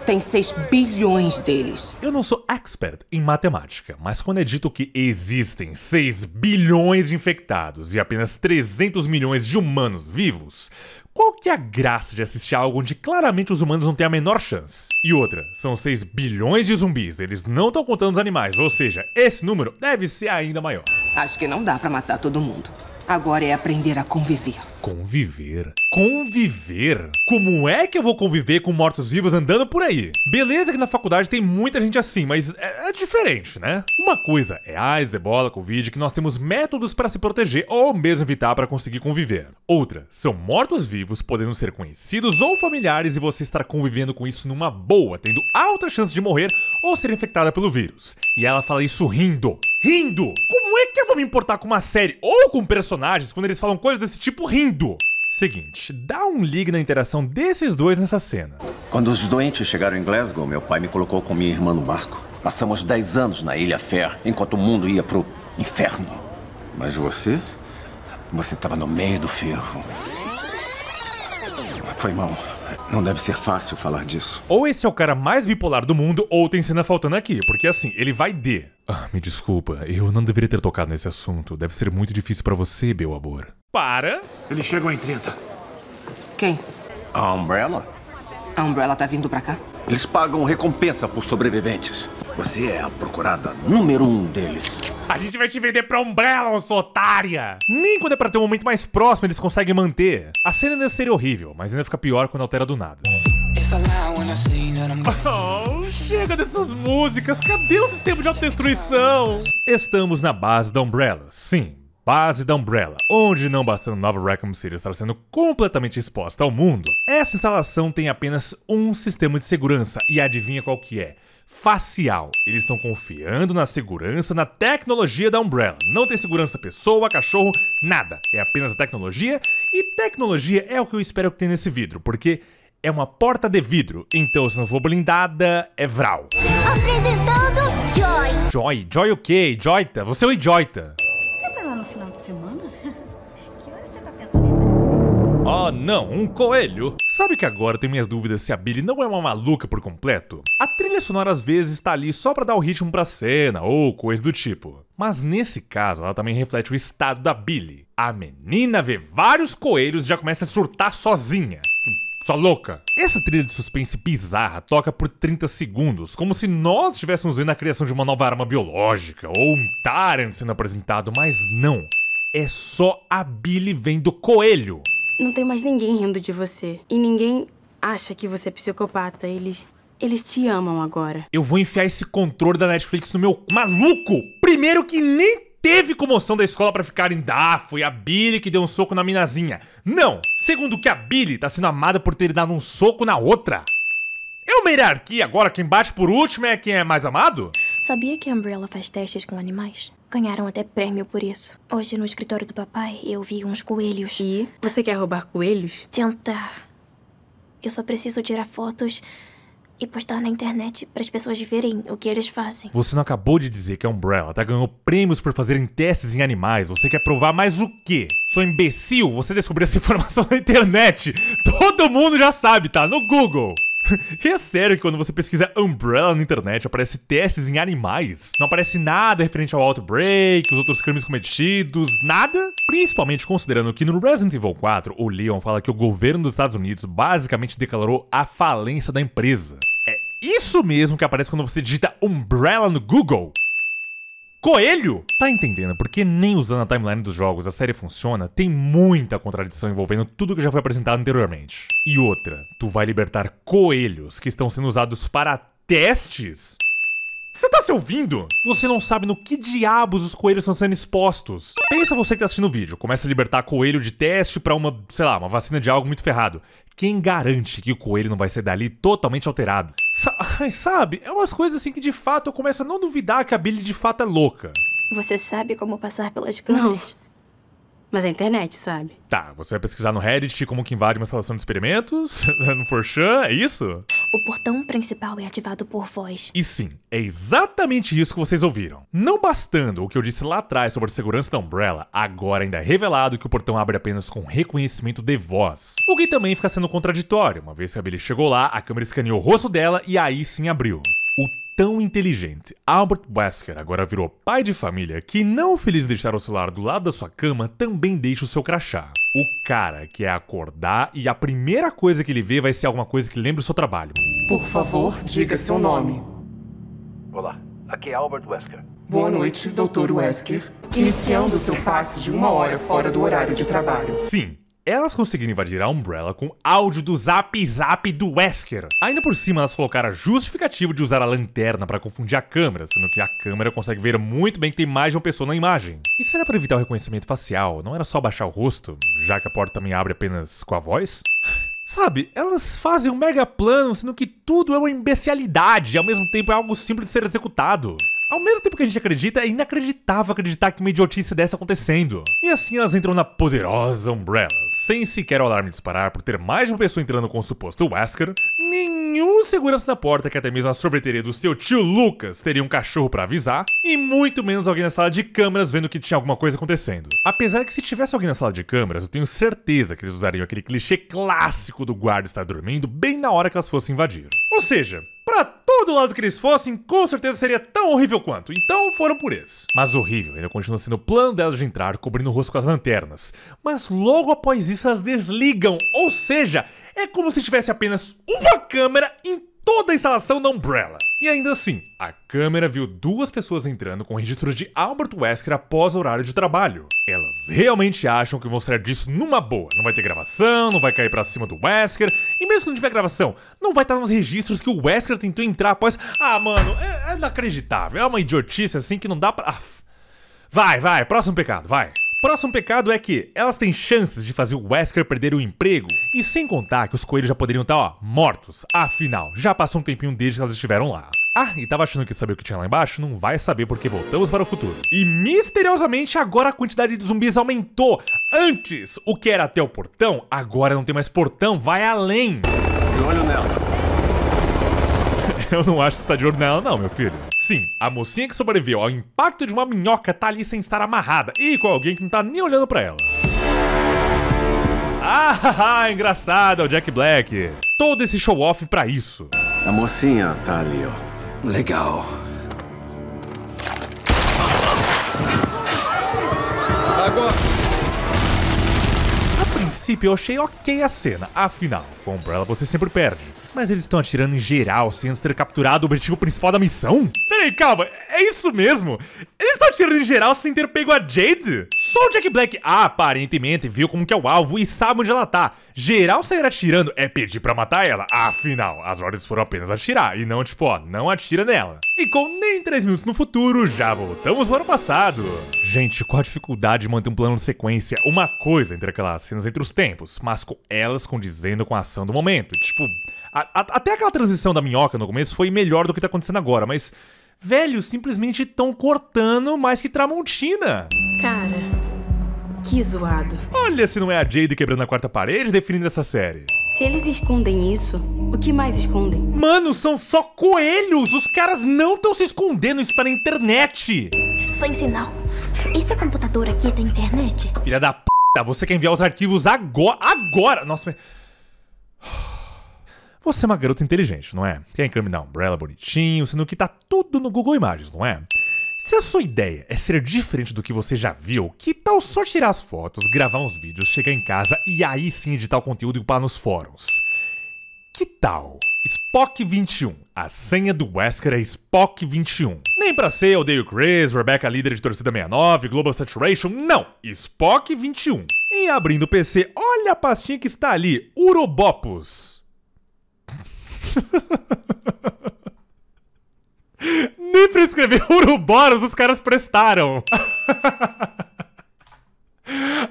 Tem 6 bilhões deles. Eu não sou expert em matemática, mas quando é dito que existem 6 bilhões de infectados e apenas 300 milhões de humanos vivos, qual que é a graça de assistir algo onde claramente os humanos não têm a menor chance? E outra, são 6 bilhões de zumbis, eles não estão contando os animais, ou seja, esse número deve ser ainda maior. Acho que não dá para matar todo mundo. Agora é aprender a conviver. Conviver. Conviver? Como é que eu vou conviver com mortos-vivos andando por aí? Beleza que na faculdade tem muita gente assim, mas é, é diferente, né? Uma coisa é AIDS, ebola, covid, que nós temos métodos para se proteger ou mesmo evitar para conseguir conviver. Outra, são mortos-vivos, podendo ser conhecidos ou familiares e você estar convivendo com isso numa boa, tendo alta chance de morrer ou ser infectada pelo vírus. E ela fala isso rindo. Rindo! Como é que eu vou me importar com uma série ou com personagens quando eles falam coisas desse tipo rindo? lindo! Seguinte, dá um ligue na interação desses dois nessa cena. Quando os doentes chegaram em Glasgow, meu pai me colocou com minha irmã no barco. Passamos 10 anos na Ilha Fer, enquanto o mundo ia pro inferno. Mas você? Você estava no meio do ferro. Foi mal. Não deve ser fácil falar disso. Ou esse é o cara mais bipolar do mundo, ou tem cena faltando aqui, porque assim, ele vai de. Ah, me desculpa, eu não deveria ter tocado nesse assunto. Deve ser muito difícil para você, meu amor para. Eles chegam em 30. Quem? A Umbrella. A Umbrella tá vindo pra cá? Eles pagam recompensa por sobreviventes. Você é a procurada número um deles. A gente vai te vender pra Umbrella, sua otária! Nem quando é pra ter um momento mais próximo eles conseguem manter. A cena ainda seria horrível, mas ainda fica pior quando altera do nada. [LAUGHS] Oh, chega dessas músicas! Cadê o sistema de autodestruição? Estamos na base da Umbrella, sim, base da Umbrella, onde não bastando Nova Rackham City estar sendo completamente exposta ao mundo, essa instalação tem apenas um sistema de segurança e adivinha qual que é? facial. Eles estão confiando na segurança, na tecnologia da Umbrella. Não tem segurança pessoa, cachorro, nada. É apenas a tecnologia. E tecnologia é o que eu espero que tenha nesse vidro, porque é uma porta de vidro. Então, se não for blindada, é Vral. Apresentando Joy. Joy? Joy o quê? Joyta? Você é o Joyta. Oh não, um coelho! Sabe que agora eu tenho minhas dúvidas se a Billy não é uma maluca por completo? A trilha sonora às vezes está ali só para dar o ritmo pra cena ou coisa do tipo. Mas nesse caso, ela também reflete o estado da Billy. A menina vê vários coelhos e já começa a surtar sozinha. Só louca. Essa trilha de suspense bizarra toca por 30 segundos, como se nós estivéssemos vendo a criação de uma nova arma biológica ou um Tyrant sendo apresentado, mas não. É só a Billy vendo coelho. Não tem mais ninguém rindo de você. E ninguém acha que você é psicopata. Eles eles te amam agora. Eu vou enfiar esse controle da Netflix no meu maluco. Primeiro que nem teve comoção da escola para ficar em dar, ah, foi a Billy que deu um soco na minazinha. Não. Segundo que a Billy tá sendo amada por ter dado um soco na outra. É uma hierarquia agora, quem bate por último é quem é mais amado? Sabia que a Umbrella faz testes com animais? Ganharam até prêmio por isso. Hoje, no escritório do papai, eu vi uns coelhos. E? Você quer roubar coelhos? Tentar. Eu só preciso tirar fotos e postar na internet para as pessoas verem o que eles fazem. Você não acabou de dizer que a é Umbrella tá ganhando prêmios por fazerem testes em animais. Você quer provar mais o quê? Sou imbecil, você descobriu essa [LAUGHS] informação na internet. Todo mundo já sabe, tá? No Google. [LAUGHS] E é sério que quando você pesquisa Umbrella na internet, aparece testes em animais? Não aparece nada referente ao Outbreak, os outros crimes cometidos, nada? Principalmente considerando que no Resident Evil 4, o Leon fala que o governo dos Estados Unidos basicamente declarou a falência da empresa. É isso mesmo que aparece quando você digita Umbrella no Google coelho? Tá entendendo? Porque nem usando a timeline dos jogos a série funciona, tem muita contradição envolvendo tudo que já foi apresentado anteriormente. E outra, tu vai libertar coelhos que estão sendo usados para testes você tá se ouvindo? Você não sabe no que diabos os coelhos estão sendo expostos. Pensa você que tá assistindo o vídeo, começa a libertar coelho de teste para uma, sei lá, uma vacina de algo muito ferrado. Quem garante que o coelho não vai ser dali totalmente alterado? Sa [LAUGHS] Ai, sabe, é umas coisas assim que de fato eu começo a não duvidar que a Billy de fato é louca. Você sabe como passar pelas câmeras? Mas é internet, sabe? Tá, você vai pesquisar no Reddit como que invade uma instalação de experimentos? [LAUGHS] no Forchan, é isso? O portão principal é ativado por voz. E sim, é exatamente isso que vocês ouviram. Não bastando o que eu disse lá atrás sobre a segurança da Umbrella, agora ainda é revelado que o portão abre apenas com reconhecimento de voz. O que também fica sendo contraditório, uma vez que a Billy chegou lá, a câmera escaneou o rosto dela e aí sim abriu o tão inteligente Albert Wesker agora virou pai de família que, não feliz de deixar o celular do lado da sua cama, também deixa o seu crachá. O cara quer é acordar e a primeira coisa que ele vê vai ser alguma coisa que lembre o seu trabalho. Por favor, diga seu nome. Olá, aqui é Albert Wesker. Boa noite, Dr. Wesker. Iniciando seu passe de uma hora fora do horário de trabalho. Sim, elas conseguiram invadir a Umbrella com áudio do zap zap do Wesker. Ainda por cima, elas colocaram a justificativa de usar a lanterna para confundir a câmera, sendo que a câmera consegue ver muito bem que tem mais de uma pessoa na imagem. E será para evitar o reconhecimento facial? Não era só baixar o rosto, já que a porta também abre apenas com a voz? [SIGHS] Sabe, elas fazem um mega plano, sendo que tudo é uma imbecilidade e ao mesmo tempo é algo simples de ser executado. Ao mesmo tempo que a gente acredita, é inacreditável acreditar que uma idiotice dessa acontecendo. E assim elas entram na poderosa Umbrella, sem sequer o alarme disparar por ter mais de uma pessoa entrando com o suposto Wesker, nenhum segurança na porta que até mesmo a sorveteria do seu tio Lucas teria um cachorro para avisar, e muito menos alguém na sala de câmeras vendo que tinha alguma coisa acontecendo. Apesar que se tivesse alguém na sala de câmeras, eu tenho certeza que eles usariam aquele clichê clássico do guarda estar dormindo bem na hora que elas fossem invadir. Ou seja, Pra todo lado que eles fossem, com certeza seria tão horrível quanto, então foram por esse. Mas horrível ainda continua sendo o plano delas de entrar, cobrindo o rosto com as lanternas. Mas logo após isso elas desligam, ou seja, é como se tivesse apenas uma câmera em toda a instalação da Umbrella. E ainda assim, a câmera viu duas pessoas entrando com registros de Albert Wesker após o horário de trabalho. Elas realmente acham que vão sair disso numa boa. Não vai ter gravação, não vai cair pra cima do Wesker, e mesmo que não tiver gravação, não vai estar nos registros que o Wesker tentou entrar após. Ah, mano, é, é inacreditável. É uma idiotice assim que não dá pra. Ah. Vai, vai, próximo pecado, vai. Próximo pecado é que elas têm chances de fazer o Wesker perder o emprego. E sem contar que os coelhos já poderiam estar, tá, ó, mortos. Afinal, já passou um tempinho desde que elas estiveram lá. Ah, e tava achando que sabia o que tinha lá embaixo? Não vai saber porque voltamos para o futuro. E misteriosamente agora a quantidade de zumbis aumentou. Antes, o que era até o portão, agora não tem mais portão, vai além. De olho nela. [LAUGHS] Eu não acho que está de olho nela não, meu filho. Sim, a mocinha que sobreviveu ao impacto de uma minhoca tá ali sem estar amarrada e com alguém que não tá nem olhando pra ela. Ah, [LAUGHS] engraçado, é o Jack Black. Todo esse show-off pra isso. A mocinha tá ali, ó. Legal. Agora princípio eu achei ok a cena, afinal, com Umbrella você sempre perde. Mas eles estão atirando em geral, sem antes ter capturado o objetivo principal da missão? Peraí, calma, é isso mesmo? Eles estão atirando em geral sem ter pego a Jade? Só o Jack Black aparentemente viu como que é o alvo e sabe onde ela tá. Geral sair atirando é pedir pra matar ela. Afinal, as ordens foram apenas atirar e não tipo, ó, não atira nela. E com nem 3 minutos no futuro, já voltamos para o passado. Gente, qual a dificuldade de manter um plano de sequência? Uma coisa entre aquelas cenas entre os tempos, mas com elas condizendo com a ação do momento. Tipo, a, a, até aquela transição da minhoca no começo foi melhor do que tá acontecendo agora, mas. Velho, simplesmente estão cortando mais que Tramontina. Cara, que zoado. Olha se não é a Jade quebrando a quarta parede definindo essa série. Se eles escondem isso, o que mais escondem? Mano, são só coelhos! Os caras não estão se escondendo, isso para tá a internet! Sem sinal. Esse é computador aqui tem internet? Filha da p... Você quer enviar os arquivos agora... Agora! Nossa... Você é uma garota inteligente, não é? Quer é incriminar Umbrella bonitinho, sendo que tá tudo no Google Imagens, não é? Se a sua ideia é ser diferente do que você já viu, que tal só tirar as fotos, gravar uns vídeos, chegar em casa e aí sim editar o conteúdo e upar nos fóruns? Que tal? Spock 21. A senha do Wesker é Spock 21. Nem pra ser eu odeio Chris, Rebecca líder de torcida 69, Global Saturation, não. Spock 21. E abrindo o PC, olha a pastinha que está ali, Urobopus. [LAUGHS] Nem pra escrever [LAUGHS] Uruboros os caras prestaram. [LAUGHS]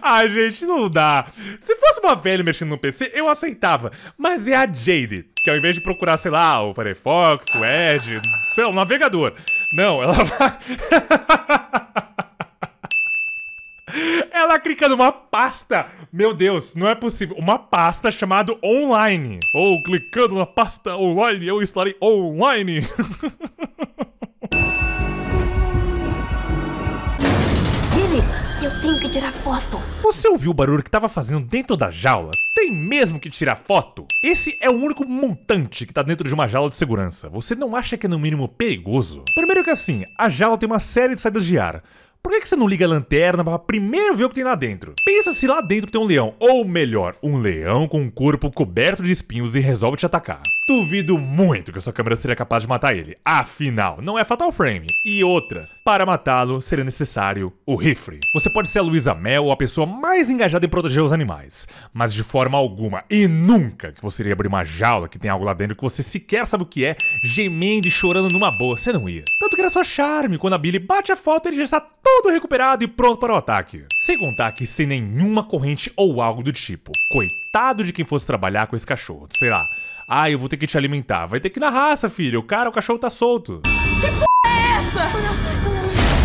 Ai, gente, não dá. Se fosse uma velha mexendo no PC, eu aceitava. Mas é a Jade, que ao invés de procurar, sei lá, o Firefox, o Edge, sei lá, o navegador. Não, ela vai... Ela clica numa pasta. Meu Deus, não é possível. Uma pasta chamada online. Ou oh, clicando na pasta online, eu estarei online. Billy, [LAUGHS] eu tenho que tirar foto. Você ouviu o barulho que tava fazendo dentro da jaula? Tem mesmo que tirar foto? Esse é o único montante que tá dentro de uma jaula de segurança. Você não acha que é no mínimo perigoso? Primeiro que assim, a jaula tem uma série de saídas de ar. Por que, que você não liga a lanterna para primeiro ver o que tem lá dentro? Pensa se lá dentro tem um leão, ou melhor, um leão com um corpo coberto de espinhos e resolve te atacar. Duvido muito que a sua câmera seria capaz de matar ele. Afinal, não é Fatal Frame. E outra, para matá-lo seria necessário o rifle. Você pode ser a Luísa Mel ou a pessoa mais engajada em proteger os animais, mas de forma alguma e nunca que você iria abrir uma jaula que tem algo lá dentro que você sequer sabe o que é, gemendo e chorando numa boa, você não ia. Tanto que era só charme, quando a Billy bate a foto ele já está todo todo recuperado e pronto para o ataque. Sem contar que sem nenhuma corrente ou algo do tipo. Coitado de quem fosse trabalhar com esse cachorro, sei lá. Ah, eu vou ter que te alimentar. Vai ter que ir na raça, filho. O cara, o cachorro tá solto. Que p... é essa? Não, não.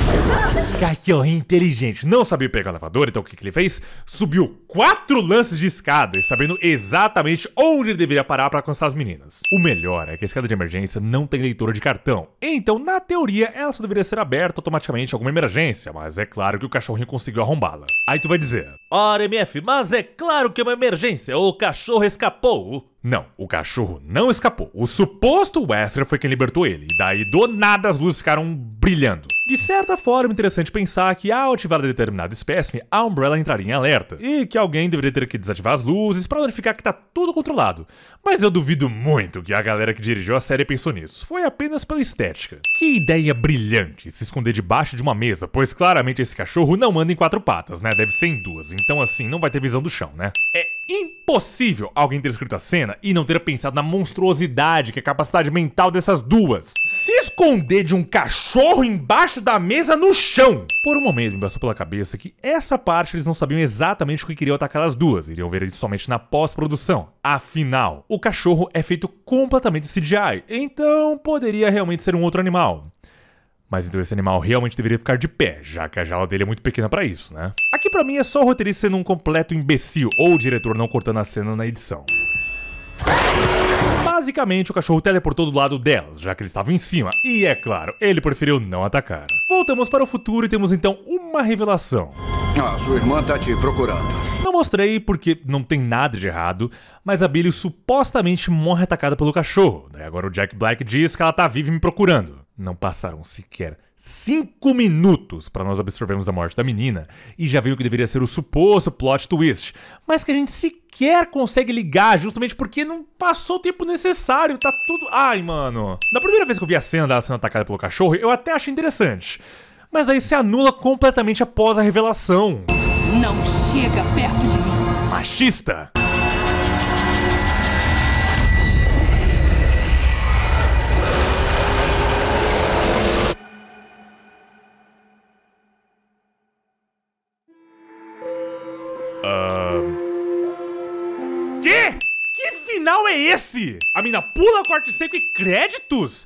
[LAUGHS] Cachorrinho inteligente. Não sabia pegar o elevador, então o que, que ele fez? Subiu quatro lances de escada, sabendo exatamente onde ele deveria parar para alcançar as meninas. O melhor é que a escada de emergência não tem leitura de cartão. Então, na teoria, ela só deveria ser aberta automaticamente em alguma emergência, mas é claro que o cachorrinho conseguiu arrombá-la. Aí tu vai dizer: Ora, MF, mas é claro que é uma emergência, o cachorro escapou. Não, o cachorro não escapou. O suposto Wesker foi quem libertou ele. E daí, do nada, as luzes ficaram brilhando. De certa forma, interessante pensar que ao ativar determinado espécime, a Umbrella entraria em alerta, e que alguém deveria ter que desativar as luzes para verificar que tá tudo controlado. Mas eu duvido muito que a galera que dirigiu a série pensou nisso, foi apenas pela estética. Que ideia brilhante se esconder debaixo de uma mesa, pois claramente esse cachorro não anda em quatro patas, né? Deve ser em duas, então assim, não vai ter visão do chão, né? É impossível alguém ter escrito a cena e não ter pensado na monstruosidade que é a capacidade mental dessas duas. Se esconder de um cachorro embaixo da mesa no chão. Por um momento me passou pela cabeça que essa parte eles não sabiam exatamente o que queriam atacar as duas, iriam ver isso somente na pós-produção. Afinal, o cachorro é feito completamente CGI, então poderia realmente ser um outro animal. Mas então esse animal realmente deveria ficar de pé, já que a jaula dele é muito pequena para isso, né? Aqui para mim é só o roteirista sendo um completo imbecil ou o diretor não cortando a cena na edição. Basicamente, o cachorro teleportou do lado delas, já que ele estava em cima, e é claro, ele preferiu não atacar. Voltamos para o futuro e temos então uma revelação. Ah, sua irmã tá te procurando. Não mostrei porque não tem nada de errado, mas a Billy supostamente morre atacada pelo cachorro. Daí agora o Jack Black diz que ela tá viva e me procurando. Não passaram sequer cinco minutos para nós absorvermos a morte da menina e já veio o que deveria ser o suposto plot twist, mas que a gente sequer consegue ligar justamente porque não passou o tempo necessário, tá tudo... Ai, mano... Na primeira vez que eu vi a cena dela sendo atacada pelo cachorro, eu até achei interessante, mas daí se anula completamente após a revelação. Não chega perto de mim. Machista. Uh... Ah, que? Que final é esse? A mina pula corte seco e créditos?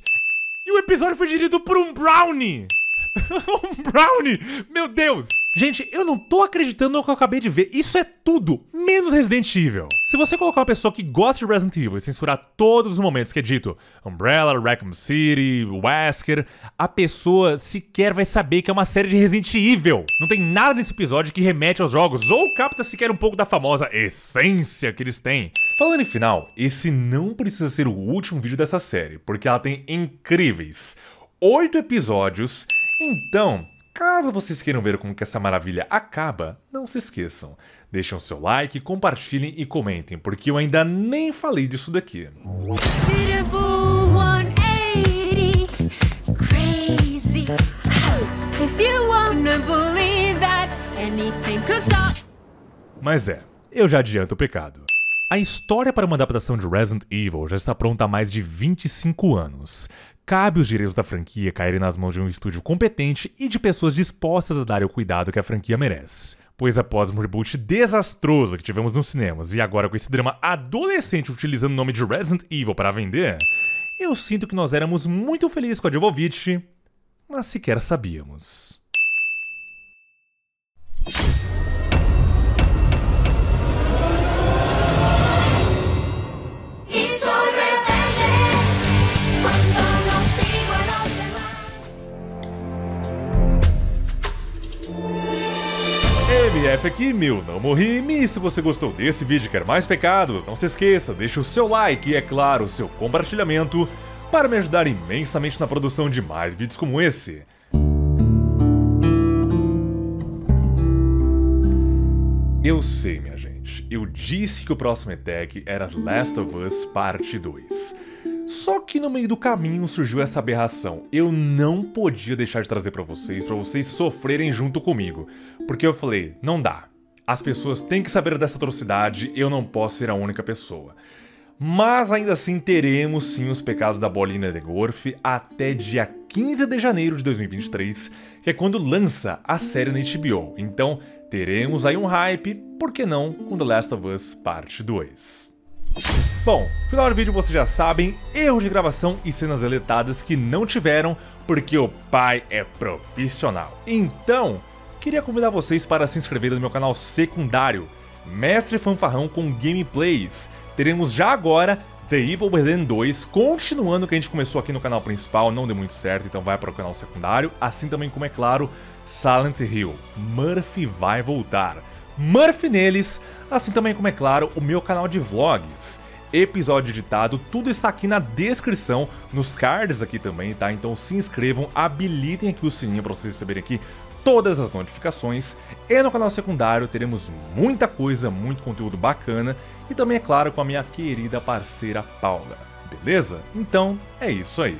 E o episódio foi dirigido por um brownie! [LAUGHS] um brownie! Meu Deus! Gente, eu não tô acreditando no que eu acabei de ver. Isso é tudo, menos Resident Evil. Se você colocar uma pessoa que gosta de Resident Evil e censurar todos os momentos que é dito Umbrella, Raccoon City, Wesker, a pessoa sequer vai saber que é uma série de Resident Evil. Não tem nada nesse episódio que remete aos jogos ou capta sequer um pouco da famosa essência que eles têm. Falando em final, esse não precisa ser o último vídeo dessa série, porque ela tem incríveis oito episódios então, caso vocês queiram ver como que essa maravilha acaba, não se esqueçam. Deixem o seu like, compartilhem e comentem, porque eu ainda nem falei disso daqui. Mas é, eu já adianto o pecado. A história para uma adaptação de Resident Evil já está pronta há mais de 25 anos cabe os direitos da franquia caírem nas mãos de um estúdio competente e de pessoas dispostas a darem o cuidado que a franquia merece. Pois após um reboot desastroso que tivemos nos cinemas e agora com esse drama adolescente utilizando o nome de Resident Evil para vender, eu sinto que nós éramos muito felizes com a Jovovich, mas sequer sabíamos. MF aqui, mil, não morri. E se você gostou desse vídeo e quer mais pecado, não se esqueça, deixa o seu like e, é claro, o seu compartilhamento para me ajudar imensamente na produção de mais vídeos como esse. Eu sei, minha gente, eu disse que o próximo ETEC era Last of Us Parte 2. Só que no meio do caminho surgiu essa aberração. Eu não podia deixar de trazer para vocês, para vocês sofrerem junto comigo, porque eu falei, não dá. As pessoas têm que saber dessa atrocidade, eu não posso ser a única pessoa. Mas ainda assim teremos sim os pecados da bolinha de Gorf até dia 15 de janeiro de 2023, que é quando lança a série na HBO. Então teremos aí um hype, por que não, com The Last of Us Parte 2. Bom, final do vídeo vocês já sabem, erros de gravação e cenas deletadas que não tiveram, porque o pai é profissional. Então, queria convidar vocês para se inscreverem no meu canal secundário, Mestre Fanfarrão com Gameplays. Teremos já agora The Evil Within 2, continuando o que a gente começou aqui no canal principal, não deu muito certo, então vai para o canal secundário, assim também como é claro, Silent Hill. Murphy vai voltar. Murphy neles, assim também como é claro o meu canal de vlogs. Episódio editado, tudo está aqui na descrição, nos cards aqui também, tá? Então se inscrevam, habilitem aqui o sininho para vocês receberem aqui todas as notificações. E no canal secundário teremos muita coisa, muito conteúdo bacana e também, é claro, com a minha querida parceira Paula. Beleza? Então é isso aí.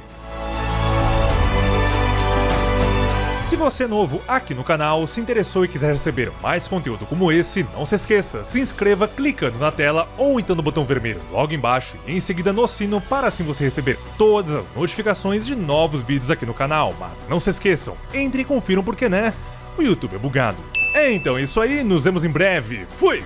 Se você é novo aqui no canal, se interessou e quiser receber mais conteúdo como esse, não se esqueça, se inscreva clicando na tela ou então no botão vermelho logo embaixo e em seguida no sino para assim você receber todas as notificações de novos vídeos aqui no canal. Mas não se esqueçam, entre e confiram porque né, o YouTube é bugado. Então é então isso aí, nos vemos em breve, fui!